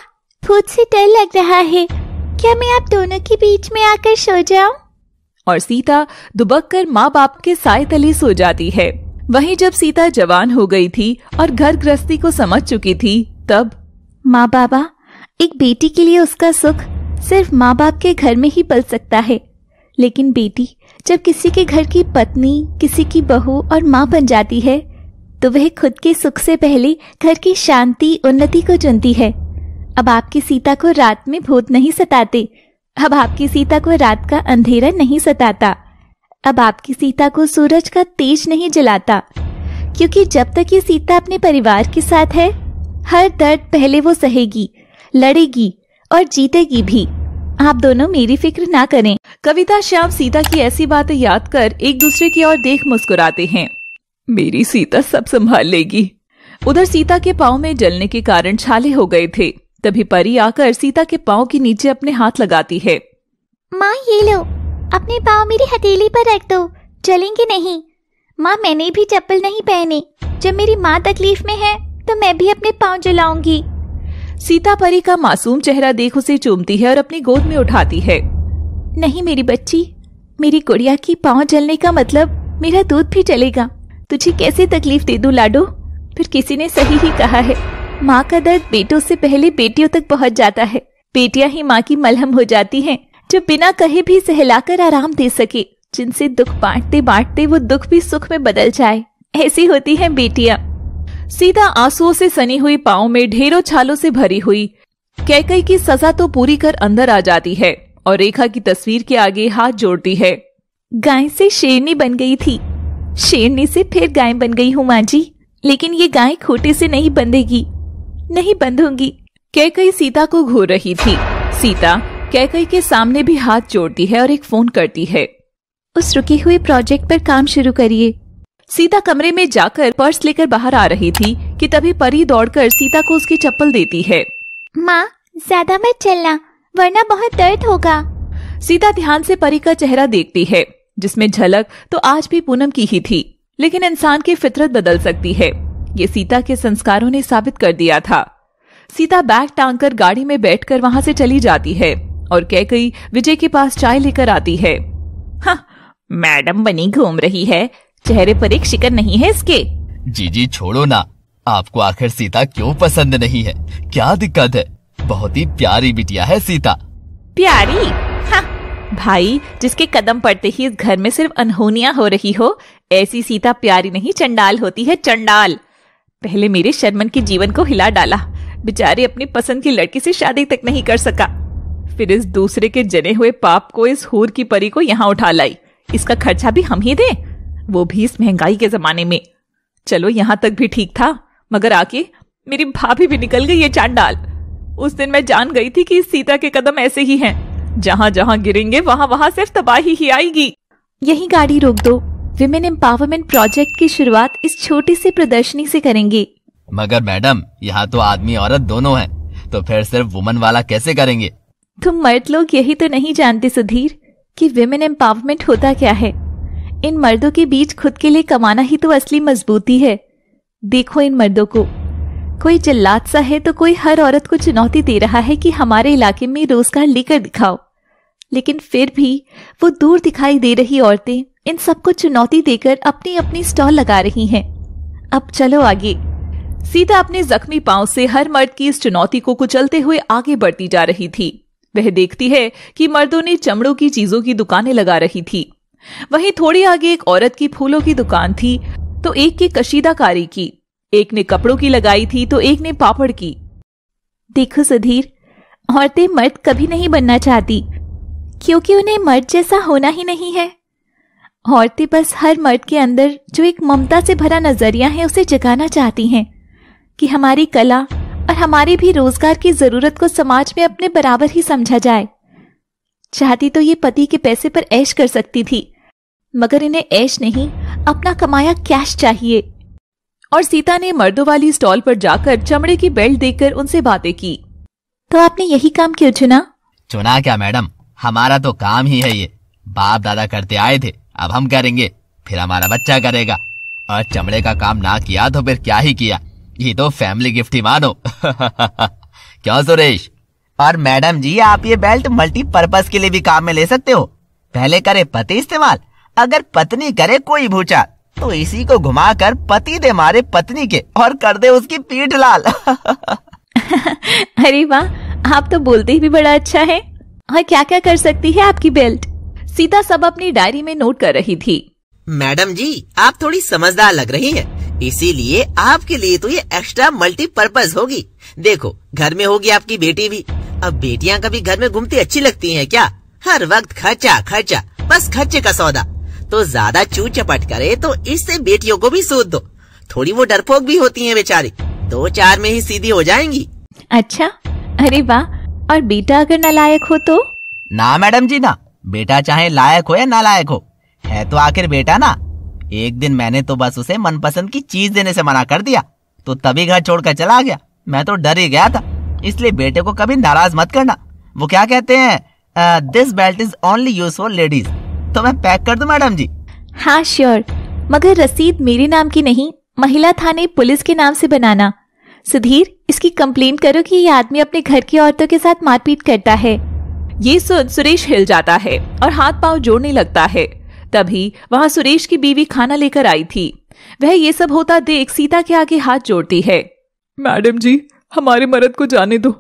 भूत से डर लग रहा है क्या मैं आप दोनों के बीच में आकर सो जाऊं? और सीता दुबक कर माँ बाप के साय तले सो जाती है वहीं जब सीता जवान हो गई थी और घर गृहस्थी को समझ चुकी थी तब माँ बाबा एक बेटी के लिए उसका सुख सिर्फ माँ बाप के घर में ही पल सकता है लेकिन बेटी जब किसी के घर की पत्नी किसी की बहू और माँ बन जाती है तो वह खुद के सुख से पहले घर की शांति उन्नति को चुनती है अब आपकी सीता को रात में भूत नहीं सताते अब आपकी सीता को रात का अंधेरा नहीं सताता अब आपकी सीता को सूरज का तेज नहीं जलाता क्योंकि जब तक ये सीता अपने परिवार के साथ है हर दर्द पहले वो सहेगी लड़ेगी और जीतेगी भी आप दोनों मेरी फिक्र ना करें कविता श्याम सीता की ऐसी बातें याद कर एक दूसरे की ओर देख मुस्कुराते हैं मेरी सीता सब संभाल लेगी उधर सीता के पाँव में जलने के कारण छाले हो गए थे तभी परी आकर सीता के पाँव के नीचे अपने हाथ लगाती है माँ ये लो अपने पाँव मेरी हथेली पर रख दो जलेंगे नहीं माँ मैंने भी चप्पल नहीं पहने जब मेरी माँ तकलीफ में है तो मैं भी अपने पाँव जलाऊंगी सीता परी का मासूम चेहरा देख उसे चूमती है और अपनी गोद में उठाती है नहीं मेरी बच्ची मेरी गुड़िया की पाँव जलने का मतलब मेरा दूध भी जलेगा तुझे कैसे तकलीफ दे दू लाडो फिर किसी ने सही ही कहा है माँ का दर्द बेटों से पहले बेटियों तक पहुँच जाता है बेटिया ही माँ की मलहम हो जाती हैं जो बिना कहे भी सहलाकर आराम दे सके जिनसे दुख बांटते बांटते वो दुख भी सुख में बदल जाए ऐसी होती है बेटिया सीधा आंसुओं से सनी हुई पाओ में ढेरों छालों से भरी हुई कैकई की सजा तो पूरी कर अंदर आ जाती है और रेखा की तस्वीर के आगे हाथ जोड़ती है गाय से शेरनी बन गई थी शेरनी से फिर गाय बन गई हूँ माँ जी लेकिन ये गाय खोटे से नहीं बंधेगी नहीं बंधूंगी कही सीता को घूर रही थी सीता कही के सामने भी हाथ जोड़ती है और एक फोन करती है उस रुके हुए प्रोजेक्ट पर काम शुरू करिए सीता कमरे में जाकर पर्स लेकर बाहर आ रही थी कि तभी परी दौड़कर सीता को उसकी चप्पल देती है माँ ज्यादा मत चलना वरना बहुत दर्द होगा सीता ध्यान से परी का चेहरा देखती है जिसमें झलक तो आज भी पूनम की ही थी लेकिन इंसान की फितरत बदल सकती है ये सीता के संस्कारों ने साबित कर दिया था सीता बैग टांग कर गाड़ी में बैठकर वहां से चली जाती है और कह गई विजय के पास चाय लेकर आती है हाँ, मैडम बनी घूम रही है चेहरे पर एक शिकर नहीं है इसके जी जी छोड़ो ना आपको आखिर सीता क्यों पसंद नहीं है क्या दिक्कत है बहुत ही प्यारी बिटिया है सीता प्यारी भाई जिसके कदम पड़ते ही इस घर में सिर्फ अनहोनिया हो रही हो ऐसी सीता प्यारी नहीं चंडाल होती है चंडाल पहले मेरे शर्मन के जीवन को हिला डाला बेचारे अपनी पसंद की लड़की से शादी तक नहीं कर सका फिर इस दूसरे के जने हुए पाप को इस हूर की परी को यहाँ उठा लाई इसका खर्चा भी हम ही दें वो भी इस महंगाई के जमाने में चलो यहाँ तक भी ठीक था मगर आके मेरी भाभी भी निकल गई ये चांडाल उस दिन मैं जान गई थी कि इस सीता के कदम ऐसे ही हैं जहाँ जहाँ गिरेंगे वहाँ वहाँ सिर्फ तबाही ही आएगी यही गाड़ी रोक दो विमेन एम्पावरमेंट प्रोजेक्ट की शुरुआत इस छोटी सी प्रदर्शनी से करेंगे मगर मैडम यहाँ तो आदमी औरत दोनों हैं, तो फिर सिर्फ वुमन वाला कैसे करेंगे तुम मर्द लोग यही तो नहीं जानते सुधीर कि विमेन एम्पावरमेंट होता क्या है इन मर्दों के बीच खुद के लिए कमाना ही तो असली मजबूती है देखो इन मर्दों को कोई जल्लाद सा है तो कोई हर औरत को चुनौती दे रहा है कि हमारे इलाके में रोजगार लेकर दिखाओ लेकिन फिर भी वो दूर दिखाई दे रही औरतें इन सबको चुनौती देकर अपनी अपनी स्टॉल लगा रही हैं अब चलो आगे सीता अपने जख्मी पांव से हर मर्द की इस चुनौती को कुचलते हुए आगे बढ़ती जा रही थी वह देखती है कि मर्दों ने चमड़ों की चीजों की दुकानें लगा रही थी वहीं थोड़ी आगे एक औरत की फूलों की दुकान थी तो एक की कशीदाकारी की एक ने कपड़ों की लगाई थी तो एक ने पापड़ की देखो सुधीर औरतें मर्द कभी नहीं बनना चाहती क्योंकि उन्हें मर्द जैसा होना ही नहीं है औरतें बस हर मर्द के अंदर जो एक ममता से भरा नजरिया है उसे जगाना चाहती हैं कि हमारी कला और हमारे भी रोजगार की जरूरत को समाज में अपने बराबर ही समझा जाए चाहती तो ये पति के पैसे पर ऐश कर सकती थी मगर इन्हें ऐश नहीं अपना कमाया कैश चाहिए और सीता ने मर्दों वाली स्टॉल पर जाकर चमड़े की बेल्ट देकर उनसे बातें की तो आपने यही काम क्यों चुना चुना क्या मैडम हमारा तो काम ही है ये बाप दादा करते आए थे अब हम करेंगे फिर हमारा बच्चा करेगा और चमड़े का काम ना किया तो फिर क्या ही किया ये तो फैमिली गिफ्ट ही मानो क्यों सुरेश और मैडम जी आप ये बेल्ट मल्टीपर्पज के लिए भी काम में ले सकते हो पहले करे पति इस्तेमाल अगर पत्नी करे कोई भूचा तो इसी को घुमाकर पति दे मारे पत्नी के और कर दे उसकी पीठ लाल अरे वाह आप तो बोलते ही भी बड़ा अच्छा है और हाँ, क्या क्या कर सकती है आपकी बेल्ट सीता सब अपनी डायरी में नोट कर रही थी मैडम जी आप थोड़ी समझदार लग रही हैं, इसीलिए आपके लिए तो ये एक्स्ट्रा मल्टीपर्पज होगी देखो घर में होगी आपकी बेटी भी अब बेटियाँ कभी घर में घूमती अच्छी लगती हैं क्या हर वक्त खर्चा खर्चा बस खर्चे का सौदा तो ज्यादा चू चपट करे तो इससे बेटियों को भी सूद दो थोड़ी वो डरपोक भी होती है बेचारी दो चार में ही सीधी हो जाएंगी अच्छा अरे वाह और बेटा अगर नालायक हो तो ना मैडम जी ना बेटा चाहे लायक हो या नालायक हो है तो आखिर बेटा ना एक दिन मैंने तो बस उसे मनपसंद की चीज देने से मना कर दिया तो तभी घर छोड़कर चला गया मैं तो डर ही गया था इसलिए बेटे को कभी नाराज मत करना वो क्या कहते हैं this belt is only use for ladies तो मैं पैक कर दू मैडम जी हाँ श्योर मगर रसीद मेरे नाम की नहीं महिला थाने पुलिस के नाम से बनाना सुधीर इसकी कंप्लेंट करो कि ये आदमी अपने घर की औरतों के साथ मारपीट करता है ये सुन सुरेश हिल जाता है और हाथ पांव जोड़ने लगता है तभी वहाँ सुरेश की बीवी खाना लेकर आई थी वह ये सब होता देख सीता के आगे हाथ जोड़ती है मैडम जी हमारे मर्द को जाने दो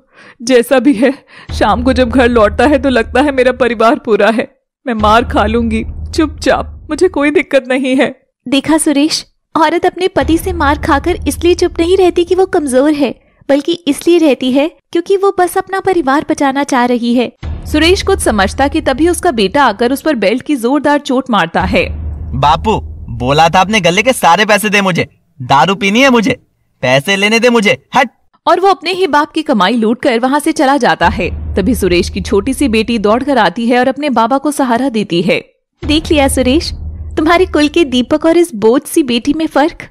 जैसा भी है शाम को जब घर लौटता है तो लगता है मेरा परिवार पूरा है मैं मार खा लूंगी चुपचाप मुझे कोई दिक्कत नहीं है देखा सुरेश औरत अपने पति से मार खाकर इसलिए चुप नहीं रहती कि वो कमजोर है बल्कि इसलिए रहती है क्योंकि वो बस अपना परिवार बचाना चाह रही है सुरेश कुछ समझता कि तभी उसका बेटा आकर उस पर बेल्ट की जोरदार चोट मारता है बापू बोला था अपने गले के सारे पैसे दे मुझे दारू पीनी है मुझे पैसे लेने दे मुझे हट और वो अपने ही बाप की कमाई लूट कर वहाँ से चला जाता है तभी सुरेश की छोटी सी बेटी दौड़ कर आती है और अपने बाबा को सहारा देती है देख लिया सुरेश तुम्हारे कुल के दीपक और इस बोझ सी बेटी में फर्क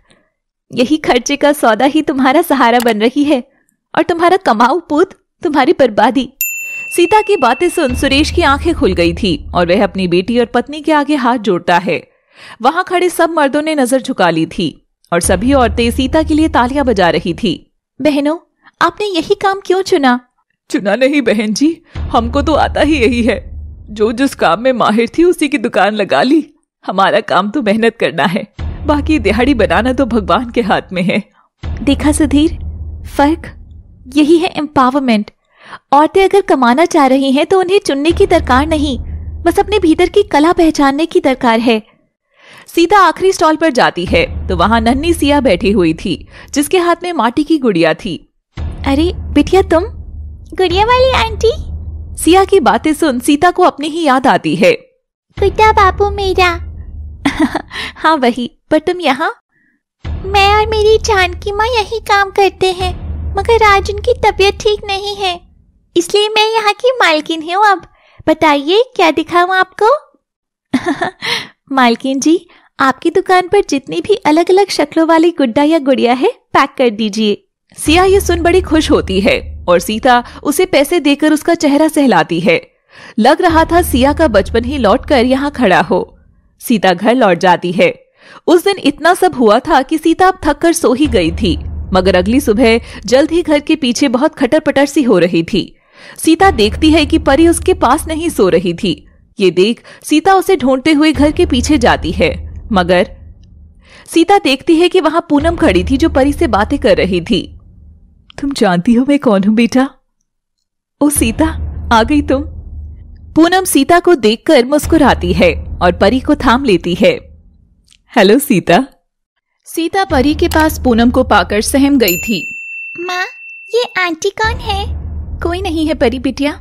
यही खर्चे का सौदा ही तुम्हारा सहारा बन रही है और तुम्हारा कमाऊ पुत तुम्हारी बर्बादी सीता की बातें सुन सुरेश की आंखें खुल गई थी और वह अपनी बेटी और पत्नी के आगे हाथ जोड़ता है वहां खड़े सब मर्दों ने नजर झुका ली थी और सभी औरतें सीता के लिए तालियां बजा रही थी बहनों आपने यही काम क्यों चुना चुना नहीं बहन जी हमको तो आता ही यही है जो जिस काम में माहिर थी उसी की दुकान लगा ली हमारा काम तो मेहनत करना है बाकी दिहाड़ी बनाना तो भगवान के हाथ में है देखा सुधीर फर्क यही है एम्पावरमेंट औरतें अगर कमाना चाह रही हैं तो उन्हें चुनने की दरकार नहीं बस अपने भीतर की कला पहचानने की दरकार है सीता आखिरी स्टॉल पर जाती है तो वहाँ नन्ही सिया बैठी हुई थी जिसके हाथ में माटी की गुड़िया थी अरे बिटिया तुम गुड़िया वाली आंटी सिया की बातें सुन सीता को अपनी ही याद आती है बेटा बापू मेरा हाँ वही पर तुम यहाँ मैं और मेरी की माँ यही काम करते हैं मगर आज उनकी तबीयत ठीक नहीं है इसलिए मैं यहाँ की मालकिन हूँ अब बताइए क्या दिखाऊँ आपको मालकिन जी आपकी दुकान पर जितनी भी अलग अलग शक्लों वाली गुड्डा या गुड़िया है पैक कर दीजिए सिया ये सुन बड़ी खुश होती है और सीता उसे पैसे देकर उसका चेहरा सहलाती है लग रहा था सिया का बचपन ही लौटकर यहाँ खड़ा हो सीता घर लौट जाती है उस दिन इतना सब हुआ था कि सीता अब थक कर सो ही गई थी मगर अगली सुबह जल्द ही घर के पीछे बहुत खटर पटर सी हो रही थी सीता देखती है कि परी उसके पास नहीं सो रही थी ये देख सीता उसे ढूंढते हुए घर के पीछे जाती है मगर सीता देखती है कि वहां पूनम खड़ी थी जो परी से बातें कर रही थी तुम जानती हो मैं कौन हूं बेटा ओ सीता आ गई तुम पूनम सीता को देखकर मुस्कुराती है और परी को थाम लेती है हेलो सीता सीता परी के पास पूनम को पाकर सहम गई थी माँ ये आंटी कौन है कोई नहीं है परी बिटिया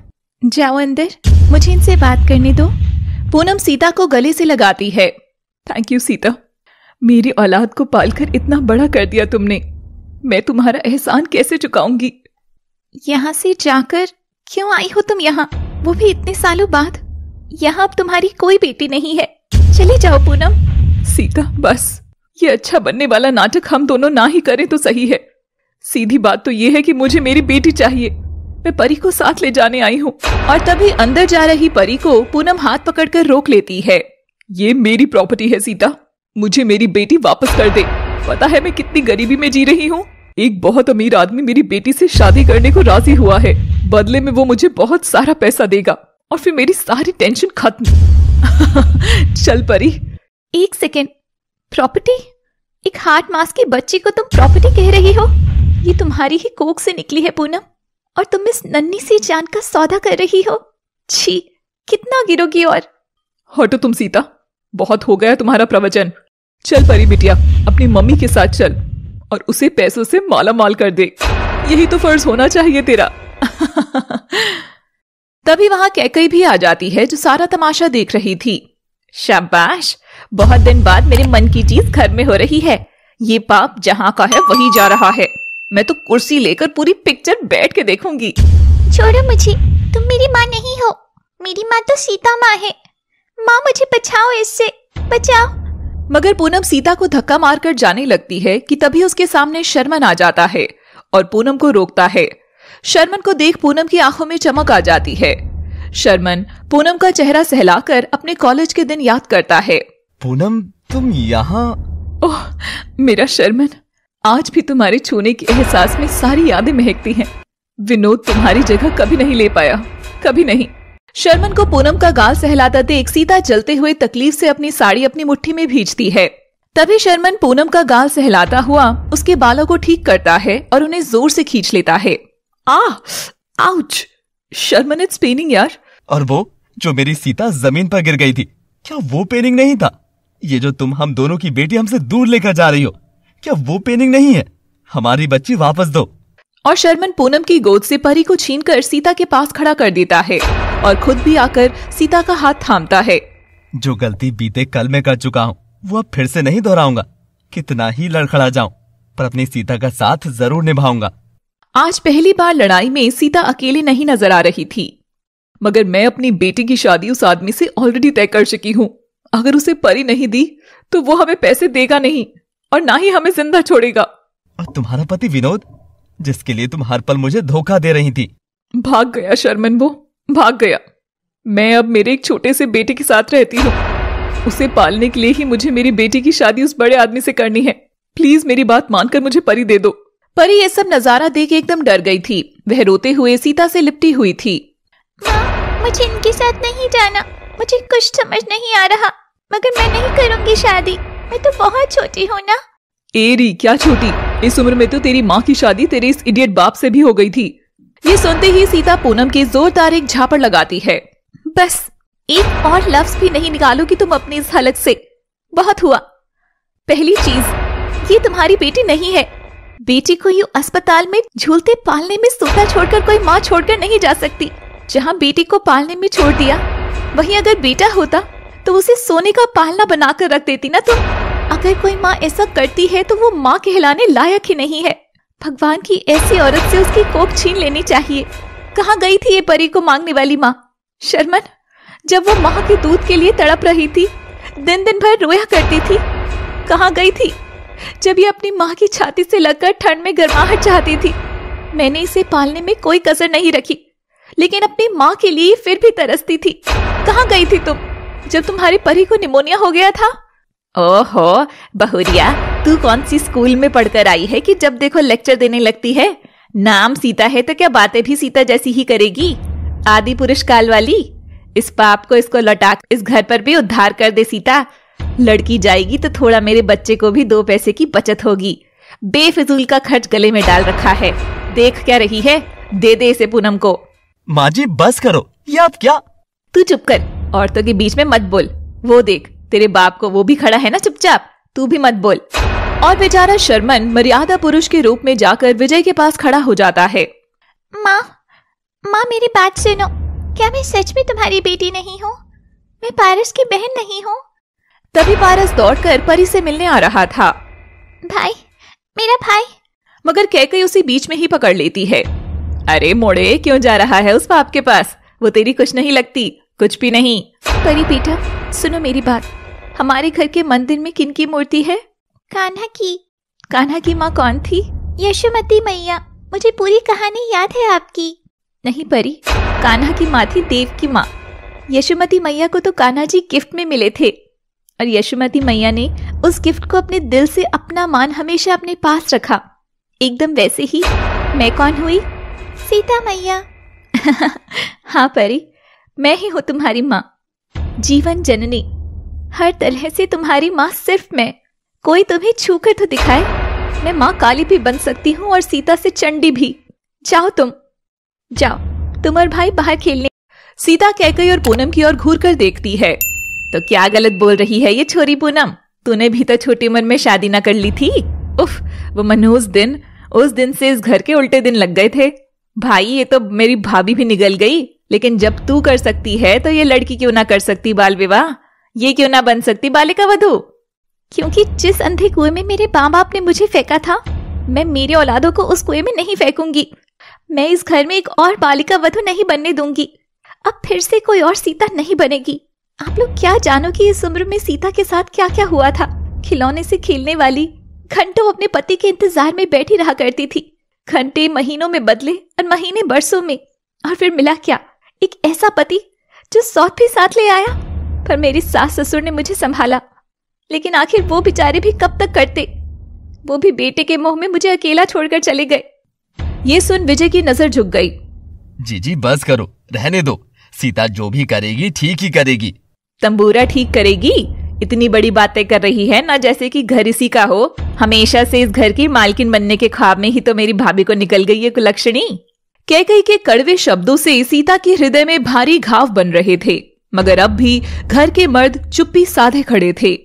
जाओ अंदर मुझे इनसे बात करने दो पूनम सीता को गले से लगाती है थैंक यू सीता मेरी औलाद को पालकर इतना बड़ा कर दिया तुमने मैं तुम्हारा एहसान कैसे चुकाऊंगी यहाँ से जाकर क्यों आई हो तुम यहाँ वो भी इतने सालों बाद यहाँ अब तुम्हारी कोई बेटी नहीं है चले जाओ पूनम सीता बस ये अच्छा बनने वाला नाटक हम दोनों ना ही करें तो सही है सीधी बात तो ये है कि मुझे मेरी बेटी चाहिए मैं परी को साथ ले जाने आई हूँ और तभी अंदर जा रही परी को पूनम हाथ पकड़कर रोक लेती है ये मेरी प्रॉपर्टी है सीता मुझे मेरी बेटी वापस कर दे पता है मैं कितनी गरीबी में जी रही हूँ एक बहुत अमीर आदमी मेरी बेटी से शादी करने को राजी हुआ है बदले में वो मुझे बहुत सारा पैसा देगा और फिर मेरी सारी टेंशन खत्म चल परी एक सेकेंड प्रॉपर्टी एक हार्ट मास की बच्ची को तुम प्रॉपर्टी कह रही हो ये तुम्हारी ही कोक से निकली है पूनम और तुम इस नन्ही सी जान का सौदा कर रही हो छी कितना गिरोगी और हटो तुम सीता बहुत हो गया तुम्हारा प्रवचन चल परी बिटिया अपनी मम्मी के साथ चल और उसे पैसों से माला माल कर दे यही तो फर्ज होना चाहिए तेरा तभी वहां कैकई भी आ जाती है जो सारा तमाशा देख रही थी शाबाश बहुत दिन बाद मेरे मन की चीज घर में हो रही है ये पाप जहाँ का है वही जा रहा है मैं तो कुर्सी लेकर पूरी पिक्चर बैठ के देखूंगी छोड़ो मुझे तुम मेरी माँ नहीं हो मेरी माँ तो सीता माँ है माँ मुझे बचाओ इससे बचाओ मगर पूनम सीता को धक्का मारकर जाने लगती है कि तभी उसके सामने शर्मन आ जाता है और पूनम को रोकता है शर्मन को देख पूनम की आंखों में चमक आ जाती है शर्मन पूनम का चेहरा सहलाकर अपने कॉलेज के दिन याद करता है पूनम तुम यहाँ ओह मेरा शर्मन आज भी तुम्हारे छूने के एहसास में सारी यादें महकती हैं। विनोद तुम्हारी जगह कभी नहीं ले पाया कभी नहीं शर्मन को पूनम का गाल सहलाता देख सीता जलते हुए तकलीफ से अपनी साड़ी अपनी मुट्ठी में भीजती है तभी शर्मन पूनम का गाल सहलाता हुआ उसके बालों को ठीक करता है और उन्हें जोर से खींच लेता है ah ouch Sharman it's paining यार और वो जो मेरी सीता जमीन पर गिर गई थी क्या वो पेनिंग नहीं था ये जो तुम हम दोनों की बेटी हमसे दूर लेकर जा रही हो क्या वो पेनिंग नहीं है हमारी बच्ची वापस दो और शर्मन पूनम की गोद से परी को छीनकर सीता के पास खड़ा कर देता है और खुद भी आकर सीता का हाथ थामता है जो गलती बीते कल मैं कर चुका हूँ वो अब फिर से नहीं दोहराऊंगा कितना ही लड़खड़ा जाऊं पर अपनी सीता का साथ जरूर निभाऊंगा आज पहली बार लड़ाई में सीता अकेले नहीं नजर आ रही थी मगर मैं अपनी बेटी की शादी उस आदमी से ऑलरेडी तय कर चुकी हूं अगर उसे परी नहीं दी तो वो हमें पैसे देगा नहीं और ना ही हमें जिंदा छोड़ेगा और तुम्हारा पति विनोद जिसके लिए तुम हर पल मुझे धोखा दे रही थी भाग गया शर्मन वो भाग गया मैं अब मेरे एक छोटे से बेटे के साथ रहती हूँ उसे पालने के लिए ही मुझे मेरी बेटी की शादी उस बड़े आदमी से करनी है प्लीज मेरी बात मानकर मुझे परी दे दो परी ये सब नजारा देख एकदम डर गई थी वह रोते हुए सीता से लिपटी हुई थी मुझे इनके साथ नहीं जाना मुझे कुछ समझ नहीं आ रहा मगर मैं नहीं करूँगी शादी मैं तो बहुत छोटी हूँ ना एरी क्या छोटी इस उम्र में तो तेरी माँ की शादी तेरे इस इडियट बाप से भी हो गई थी ये सुनते ही सीता पूनम के जोरदार एक झापड़ लगाती है बस एक और लफ्ज भी नहीं निकालोगी तुम अपनी इस हलक से बहुत हुआ पहली चीज ये तुम्हारी बेटी नहीं है बेटी को यू अस्पताल में झूलते पालने में सोता छोड़कर कोई माँ छोड़कर नहीं जा सकती जहाँ बेटी को पालने में छोड़ दिया वहीं अगर बेटा होता तो उसे सोने का पालना बनाकर रख देती ना तुम तो। अगर कोई माँ ऐसा करती है तो वो माँ कहलाने लायक ही नहीं है भगवान की ऐसी औरत से उसकी कोख छीन लेनी चाहिए कहाँ गई थी ये परी को मांगने वाली माँ शर्मन जब वो माँ के दूध के लिए तड़प रही थी दिन दिन भर रोया करती थी कहाँ गई थी जब यह अपनी माँ की छाती से लगकर ठंड में गर्माहट चाहती थी मैंने इसे पालने में कोई कसर नहीं रखी लेकिन अपनी माँ के लिए फिर भी तरसती थी कहाँ गई थी तुम जब तुम्हारी परी को निमोनिया हो गया था ओहो बहुरिया तू कौन सी स्कूल में पढ़कर आई है कि जब देखो लेक्चर देने लगती है नाम सीता है तो क्या बातें भी सीता जैसी ही करेगी आदि पुरुष काल वाली इस पाप को इसको लौटा इस घर पर भी उद्धार कर दे सीता लड़की जाएगी तो थोड़ा मेरे बच्चे को भी दो पैसे की बचत होगी बेफिजूल का खर्च गले में डाल रखा है देख क्या रही है दे दे इसे पूनम को माँ जी बस करो ये आप क्या तू चुप कर औरतों के बीच में मत बोल वो देख तेरे बाप को वो भी खड़ा है ना चुपचाप तू भी मत बोल और बेचारा शर्मन मर्यादा पुरुष के रूप में जाकर विजय के पास खड़ा हो जाता है माँ माँ मेरी बात सुनो क्या मैं सच में तुम्हारी बेटी नहीं हूँ मैं पारस की बहन नहीं हूँ तभी पारस दौड़कर परी से मिलने आ रहा था भाई मेरा भाई मगर कैकई उसी बीच में ही पकड़ लेती है अरे मोड़े क्यों जा रहा है उस बाप के पास वो तेरी कुछ नहीं लगती कुछ भी नहीं परी बेटा सुनो मेरी बात हमारे घर के मंदिर में किन की मूर्ति है कान्हा की कान्हा की माँ कौन थी यशोमती मैया मुझे पूरी कहानी याद है आपकी नहीं परी कान्हा की माँ थी देव की माँ यशोमती मैया को तो कान्हा जी गिफ्ट में मिले थे और यशुमती मैया ने उस गिफ्ट को अपने दिल से अपना मान हमेशा अपने पास रखा एकदम वैसे ही मैं कौन हुई सीता मैया हाँ परी मैं ही हूँ तुम्हारी माँ जीवन जननी हर तरह से तुम्हारी माँ सिर्फ मैं कोई तुम्हें छूकर तो दिखाए मैं माँ काली भी बन सकती हूँ और सीता से चंडी भी जाओ तुम जाओ तुम और भाई बाहर खेलने सीता कहकर और पूनम की ओर घूर कर देखती है तो क्या गलत बोल रही है ये छोरी पूनम तूने भी तो छोटी उम्र में शादी ना कर ली थी उफ वो मनोज दिन उस दिन से इस घर के उल्टे दिन लग गए थे भाई ये तो मेरी भाभी भी निगल गई लेकिन जब तू कर सकती है तो ये लड़की क्यों ना कर सकती बाल विवाह ये क्यों ना बन सकती बालिका वधु क्योंकि जिस अंधे कुएं में मेरे माँ बाप ने मुझे फेंका था मैं मेरे औलादों को उस कुएं में नहीं फेंकूंगी मैं इस घर में एक और बालिका वधु नहीं बनने दूंगी अब फिर से कोई और सीता नहीं बनेगी आप लोग क्या जानो कि इस उम्र में सीता के साथ क्या क्या हुआ था खिलौने से खेलने वाली घंटों अपने पति के इंतजार में बैठी रहा करती थी घंटे महीनों में बदले और महीने बरसों में और फिर मिला क्या एक ऐसा पति जो सौत भी साथ ले आया पर मेरी सास ससुर ने मुझे संभाला लेकिन आखिर वो बेचारे भी कब तक करते वो भी बेटे के मुंह में मुझे अकेला छोड़कर चले गए ये सुन विजय की नजर झुक गई जी जी बस करो रहने दो सीता जो भी करेगी ठीक ही करेगी तंबूरा ठीक करेगी इतनी बड़ी बातें कर रही है ना जैसे कि घर इसी का हो हमेशा से इस घर की मालकिन बनने के ख्वाब में ही तो मेरी भाभी को निकल गई है कुलक्षणी कह कही के कड़वे शब्दों से सीता के हृदय में भारी घाव बन रहे थे मगर अब भी घर के मर्द चुप्पी साधे खड़े थे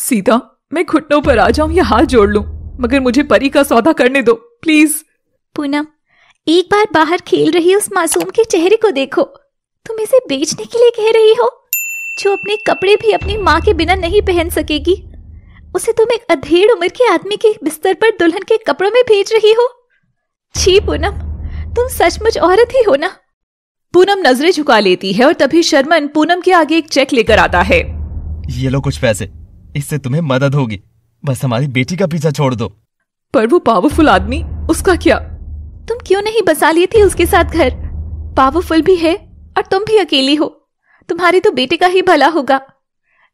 सीता मैं घुटनों पर आ जाऊं या हाथ जोड़ लू मगर मुझे परी का सौदा करने दो प्लीज पूनम एक बार बाहर खेल रही उस मासूम के चेहरे को देखो तुम इसे बेचने के लिए कह रही हो जो अपने कपड़े भी अपनी माँ के बिना नहीं पहन सकेगी उसे तुम एक अधेड़ उम्र के आदमी के बिस्तर पर दुल्हन के कपड़ों में भेज रही हो छी पूनम तुम सचमुच औरत ही हो ना पूनम नजरें झुका लेती है और तभी शर्मन पूनम के आगे एक चेक लेकर आता है ये लो कुछ पैसे इससे तुम्हें मदद होगी बस हमारी बेटी का पीछा छोड़ दो पर वो पावरफुल आदमी उसका क्या तुम क्यों नहीं बसा ली थी उसके साथ घर पावरफुल भी है और तुम भी अकेली हो तुम्हारे तो बेटे का ही भला होगा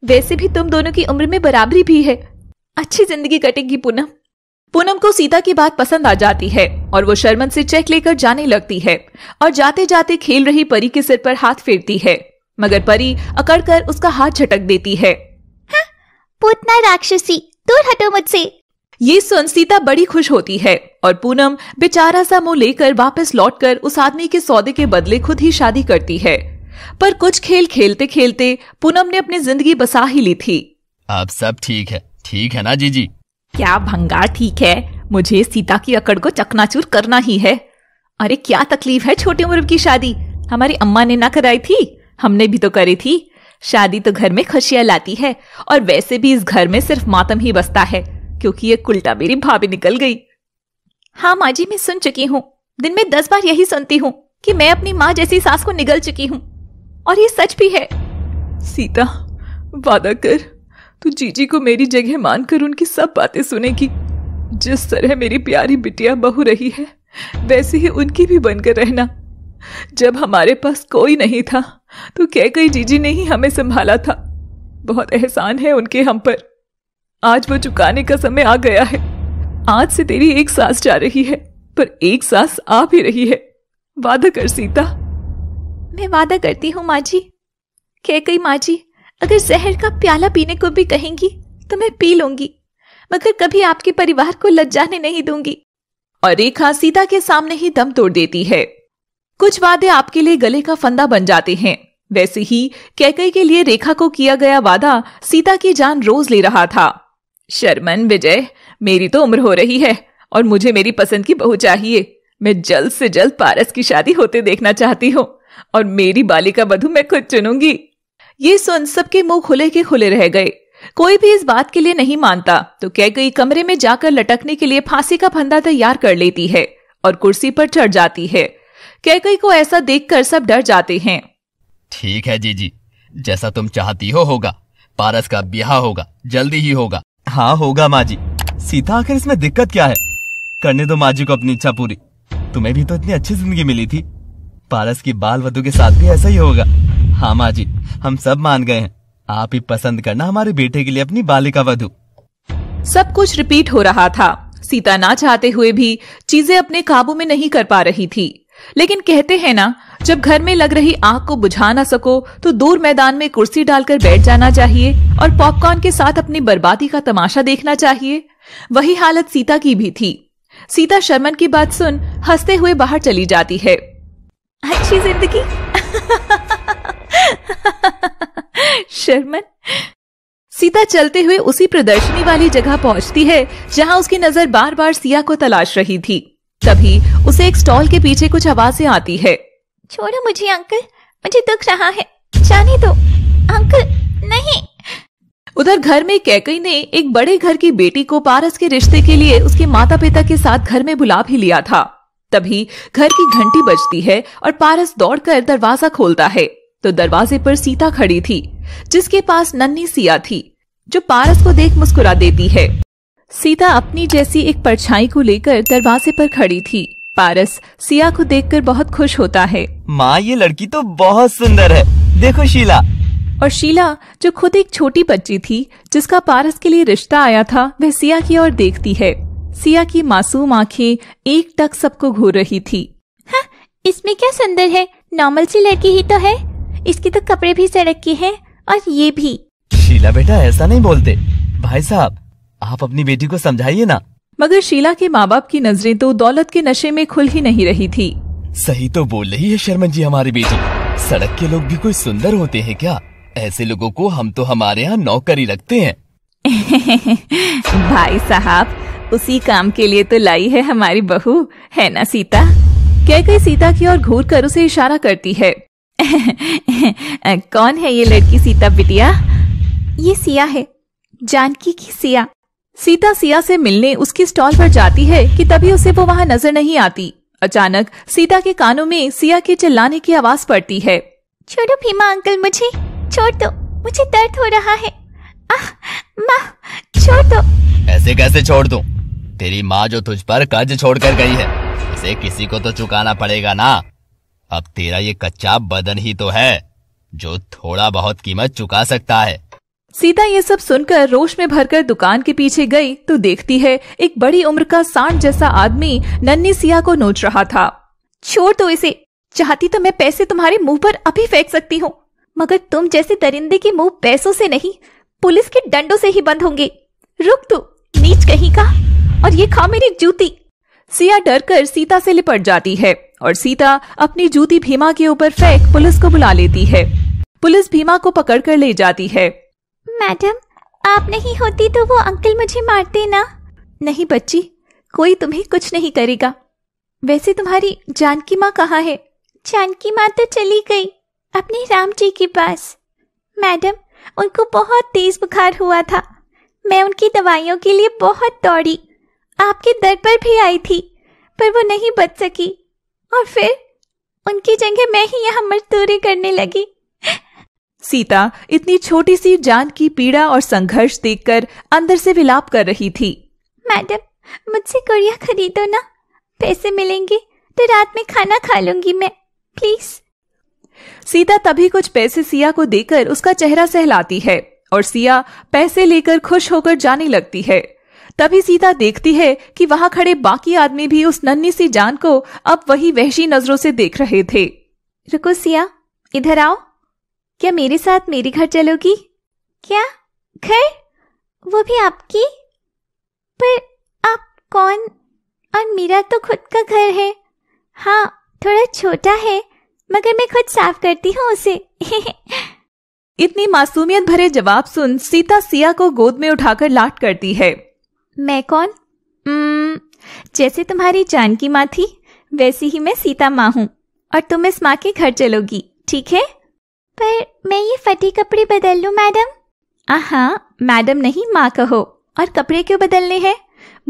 वैसे भी तुम दोनों की उम्र में बराबरी भी है अच्छी जिंदगी कटेगी पूनम पूनम को सीता की बात पसंद आ जाती है और वो शर्मन से चेक लेकर जाने लगती है और जाते जाते खेल रही परी के सिर पर हाथ फेरती है मगर परी अकड़ कर उसका हाथ झटक देती है हाँ, पूतना राक्षसी दूर हटो मुझसे ये सुन सीता बड़ी खुश होती है और पूनम बेचारा सा मुंह लेकर वापस लौटकर उस आदमी के सौदे के बदले खुद ही शादी करती है पर कुछ खेल खेलते खेलते पूनम ने अपनी जिंदगी बसा ही ली थी अब सब ठीक है ठीक है ना जीजी क्या भंगार ठीक है मुझे सीता की अकड़ को चकनाचूर करना ही है अरे क्या तकलीफ है छोटी उम्र की शादी हमारी अम्मा ने ना कराई थी हमने भी तो करी थी शादी तो घर में खुशियाँ लाती है और वैसे भी इस घर में सिर्फ मातम ही बसता है क्योंकि ये कुल्टा मेरी भाभी निकल गई हाँ माँ जी मैं सुन चुकी हूँ दिन में दस बार यही सुनती हूँ कि मैं अपनी माँ जैसी सास को निगल चुकी हूँ और ये सच भी है सीता वादा कर तू जीजी को मेरी जगह मानकर उनकी सब बातें सुनेगी जिस तरह मेरी प्यारी बिटिया बहू रही है वैसे ही उनकी भी बनकर रहना जब हमारे पास कोई नहीं था तो कह कई जीजी ने ही हमें संभाला था बहुत एहसान है उनके हम पर आज वो चुकाने का समय आ गया है आज से तेरी एक सांस जा रही है पर एक सांस आ भी रही है वादा कर सीता मैं वादा करती हूँ माँ जी कह गई माँ जी अगर जहर का प्याला पीने को भी कहेंगी तो मैं पी लूंगी मगर कभी आपके परिवार को लज्जाने नहीं दूंगी और रेखा सीता के सामने ही दम तोड़ देती है कुछ वादे आपके लिए गले का फंदा बन जाते हैं वैसे ही कैकई के लिए रेखा को किया गया वादा सीता की जान रोज ले रहा था शर्मन विजय मेरी तो उम्र हो रही है और मुझे मेरी पसंद की बहू चाहिए मैं जल्द से जल्द पारस की शादी होते देखना चाहती हूँ और मेरी बालिका बधु मैं खुद चुनूंगी ये सुन सबके मुंह खुले के खुले रह गए कोई भी इस बात के लिए नहीं मानता तो कह गई कमरे में जाकर लटकने के लिए फांसी का फंदा तैयार कर लेती है और कुर्सी पर चढ़ जाती है कैकई को ऐसा देख सब डर जाते हैं ठीक है जीजी जैसा तुम चाहती हो होगा पारस का ब्याह होगा जल्दी ही होगा हाँ होगा माँ जी सीता आखिर इसमें दिक्कत क्या है करने दो माँ जी को अपनी इच्छा पूरी तुम्हें भी तो इतनी अच्छी जिंदगी मिली थी पारस की बाल वधु के साथ भी ऐसा ही होगा हाँ माँ जी हम सब मान गए हैं आप ही पसंद करना हमारे बेटे के लिए अपनी बालिका वधु सब कुछ रिपीट हो रहा था सीता ना चाहते हुए भी चीजें अपने काबू में नहीं कर पा रही थी लेकिन कहते हैं ना जब घर में लग रही आग को बुझा ना सको तो दूर मैदान में कुर्सी डालकर बैठ जाना चाहिए और पॉपकॉर्न के साथ अपनी बर्बादी का तमाशा देखना चाहिए वही हालत सीता की भी थी सीता शर्मन की बात सुन हंसते हुए बाहर चली जाती है अच्छी जिंदगी शर्मन सीता चलते हुए उसी प्रदर्शनी वाली जगह पहुंचती है जहां उसकी नजर बार बार सिया को तलाश रही थी तभी उसे एक स्टॉल के पीछे कुछ आवाजें आती है छोड़ो मुझे अंकल मुझे दुख रहा है जाने दो अंकल नहीं उधर घर में कैकई ने एक बड़े घर की बेटी को पारस के रिश्ते के लिए उसके माता पिता के साथ घर में बुला भी लिया था तभी घर की घंटी बजती है और पारस दौड़कर दरवाजा खोलता है तो दरवाजे पर सीता खड़ी थी जिसके पास नन्ही सिया थी जो पारस को देख मुस्कुरा देती है सीता अपनी जैसी एक परछाई को लेकर दरवाजे पर खड़ी थी पारस सिया को देखकर बहुत खुश होता है माँ ये लड़की तो बहुत सुंदर है देखो शीला और शीला जो खुद एक छोटी बच्ची थी जिसका पारस के लिए रिश्ता आया था वह सिया की ओर देखती है सिया की मासूम आंखें एक टक सबको घूर रही थी हाँ, इसमें क्या सुंदर है नॉर्मल सी लड़की ही तो है इसके तो कपड़े भी सड़क के हैं और ये भी शीला बेटा ऐसा नहीं बोलते भाई साहब आप अपनी बेटी को समझाइए ना मगर शीला के माँ बाप की नजरें तो दौलत के नशे में खुल ही नहीं रही थी सही तो बोल रही है शर्मन जी हमारी बेटी सड़क के लोग भी कोई सुंदर होते हैं क्या ऐसे लोगों को हम तो हमारे यहाँ नौकरी रखते हैं भाई साहब उसी काम के लिए तो लाई है हमारी बहू है ना सीता कहकर सीता की ओर घूर कर उसे इशारा करती है कौन है ये लड़की सीता बिटिया ये सिया है जानकी की सिया सीता सिया से मिलने उसकी स्टॉल पर जाती है कि तभी उसे वो वहाँ नजर नहीं आती अचानक सीता के कानों में सिया के चिल्लाने की आवाज पड़ती है छोड़ो भीमा अंकल मुझे छोड़ दो मुझे दर्द हो रहा है आ, माँ छोड़ दो ऐसे कैसे छोड़ दो तेरी माँ जो तुझ पर कर्ज छोड़कर गई है उसे किसी को तो चुकाना पड़ेगा ना अब तेरा ये कच्चा बदन ही तो है जो थोड़ा बहुत कीमत चुका सकता है सीता ये सब सुनकर रोश में भरकर दुकान के पीछे गई तो देखती है एक बड़ी उम्र का सांड जैसा आदमी नन्नी सिया को नोच रहा था छोड़ दो इसे चाहती तो मैं पैसे तुम्हारे मुंह पर अभी फेंक सकती हूँ मगर तुम जैसे दरिंदे के मुंह पैसों से नहीं पुलिस के डंडों से ही बंद होंगे रुक तू नीच कहीं का और ये खा मेरी जूती सिया डर कर सीता से लिपट जाती है और सीता अपनी जूती भीमा के ऊपर फेंक पुलिस को बुला लेती है पुलिस भीमा को पकड़ कर ले जाती है मैडम आप नहीं होती तो वो अंकल मुझे मारते ना नहीं बच्ची कोई तुम्हें कुछ नहीं करेगा वैसे तुम्हारी जानकी माँ कहाँ है जानकी माँ तो चली गई अपने राम जी के पास मैडम उनको बहुत तेज बुखार हुआ था मैं उनकी दवाइयों के लिए बहुत दौड़ी आपके दर पर भी आई थी पर वो नहीं बच सकी और फिर उनकी जगह मैं ही यहाँ मजदूरी करने लगी सीता इतनी छोटी सी जान की पीड़ा और संघर्ष देखकर अंदर से विलाप कर रही थी मैडम मुझसे गुड़िया खरीदो ना पैसे मिलेंगे तो रात में खाना खा लूंगी मैं प्लीज सीता तभी कुछ पैसे सिया को देकर उसका चेहरा सहलाती है और सिया पैसे लेकर खुश होकर जाने लगती है तभी सीता देखती है कि वहां खड़े बाकी आदमी भी उस नन्ही सी जान को अब वही वहशी नजरों से देख रहे थे रुको सिया इधर आओ क्या मेरे साथ मेरे घर चलोगी क्या घर वो भी आपकी पर आप कौन और मेरा तो खुद का घर है हाँ थोड़ा छोटा है मगर मैं खुद साफ करती हूँ उसे इतनी मासूमियत भरे जवाब सुन सीता सिया को गोद में उठाकर लाट करती है मैं कौन उम्, जैसे तुम्हारी जानकी माँ थी वैसी ही मैं सीता माँ हूँ और तुम इस माँ के घर चलोगी ठीक है पर मैं ये फटे कपड़े बदल लू मैडम हाँ मैडम नहीं माँ कहो और कपड़े क्यों बदलने हैं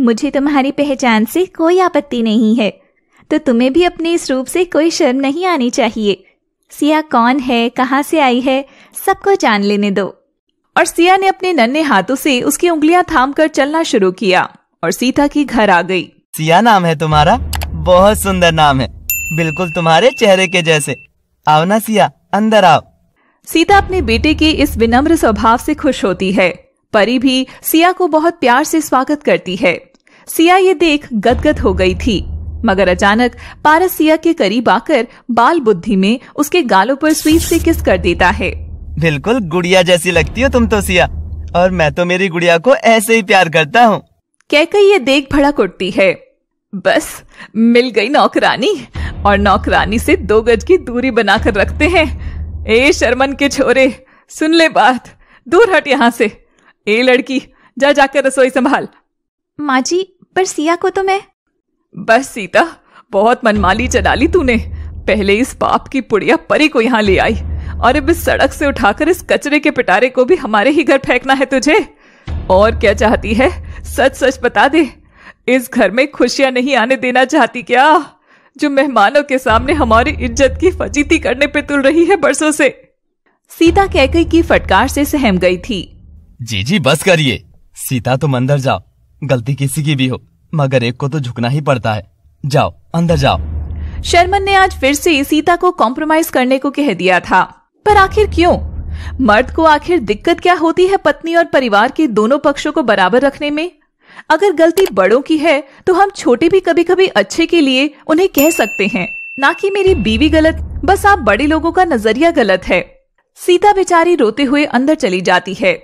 मुझे तुम्हारी पहचान से कोई आपत्ति नहीं है तो तुम्हें भी अपने इस रूप से कोई शर्म नहीं आनी चाहिए सिया कौन है कहाँ से आई है सबको जान लेने दो और सिया ने अपने नन्हे हाथों से उसकी उंगलियां थामकर चलना शुरू किया और सीता की घर आ गई सिया नाम है तुम्हारा बहुत सुंदर नाम है बिल्कुल तुम्हारे चेहरे के जैसे आओ ना सिया अंदर आओ सीता अपने बेटे के इस विनम्र स्वभाव से खुश होती है परी भी सिया को बहुत प्यार से स्वागत करती है सिया ये देख गदगद हो गई थी मगर अचानक पारस सिया के करीब आकर बाल बुद्धि में उसके गालों पर स्वीप से किस कर देता है बिल्कुल गुड़िया जैसी लगती हो तुम तो सिया और मैं तो मेरी गुड़िया को ऐसे ही प्यार करता हूँ कहकर ये देख भड़क उठती है बस मिल गई नौकरानी और नौकरानी से दो गज की दूरी बनाकर रखते हैं ए शर्मन के छोरे सुन ले बात दूर हट यहाँ से ए लड़की जा जाकर रसोई संभाल माँ जी पर सिया को तो मैं बस सीता बहुत मनमाली चला ली तूने पहले इस बाप की पुड़िया परी को यहाँ ले आई और अब इस सड़क से उठाकर इस कचरे के पिटारे को भी हमारे ही घर फेंकना है तुझे और क्या चाहती है सच सच बता दे इस घर में खुशियां नहीं आने देना चाहती क्या जो मेहमानों के सामने हमारी इज्जत की फजीती करने पे तुल रही है बरसों से सीता कैकई की फटकार से सहम गई थी जी जी बस करिए सीता तुम अंदर जाओ गलती किसी की भी हो मगर एक को तो झुकना ही पड़ता है जाओ अंदर जाओ शर्मन ने आज फिर से सीता को कॉम्प्रोमाइज करने को कह दिया था पर आखिर क्यों मर्द को आखिर दिक्कत क्या होती है पत्नी और परिवार के दोनों पक्षों को बराबर रखने में अगर गलती बड़ों की है तो हम छोटे भी कभी कभी अच्छे के लिए उन्हें कह सकते हैं ना कि मेरी बीवी गलत बस आप बड़े लोगों का नजरिया गलत है सीता बेचारी रोते हुए अंदर चली जाती है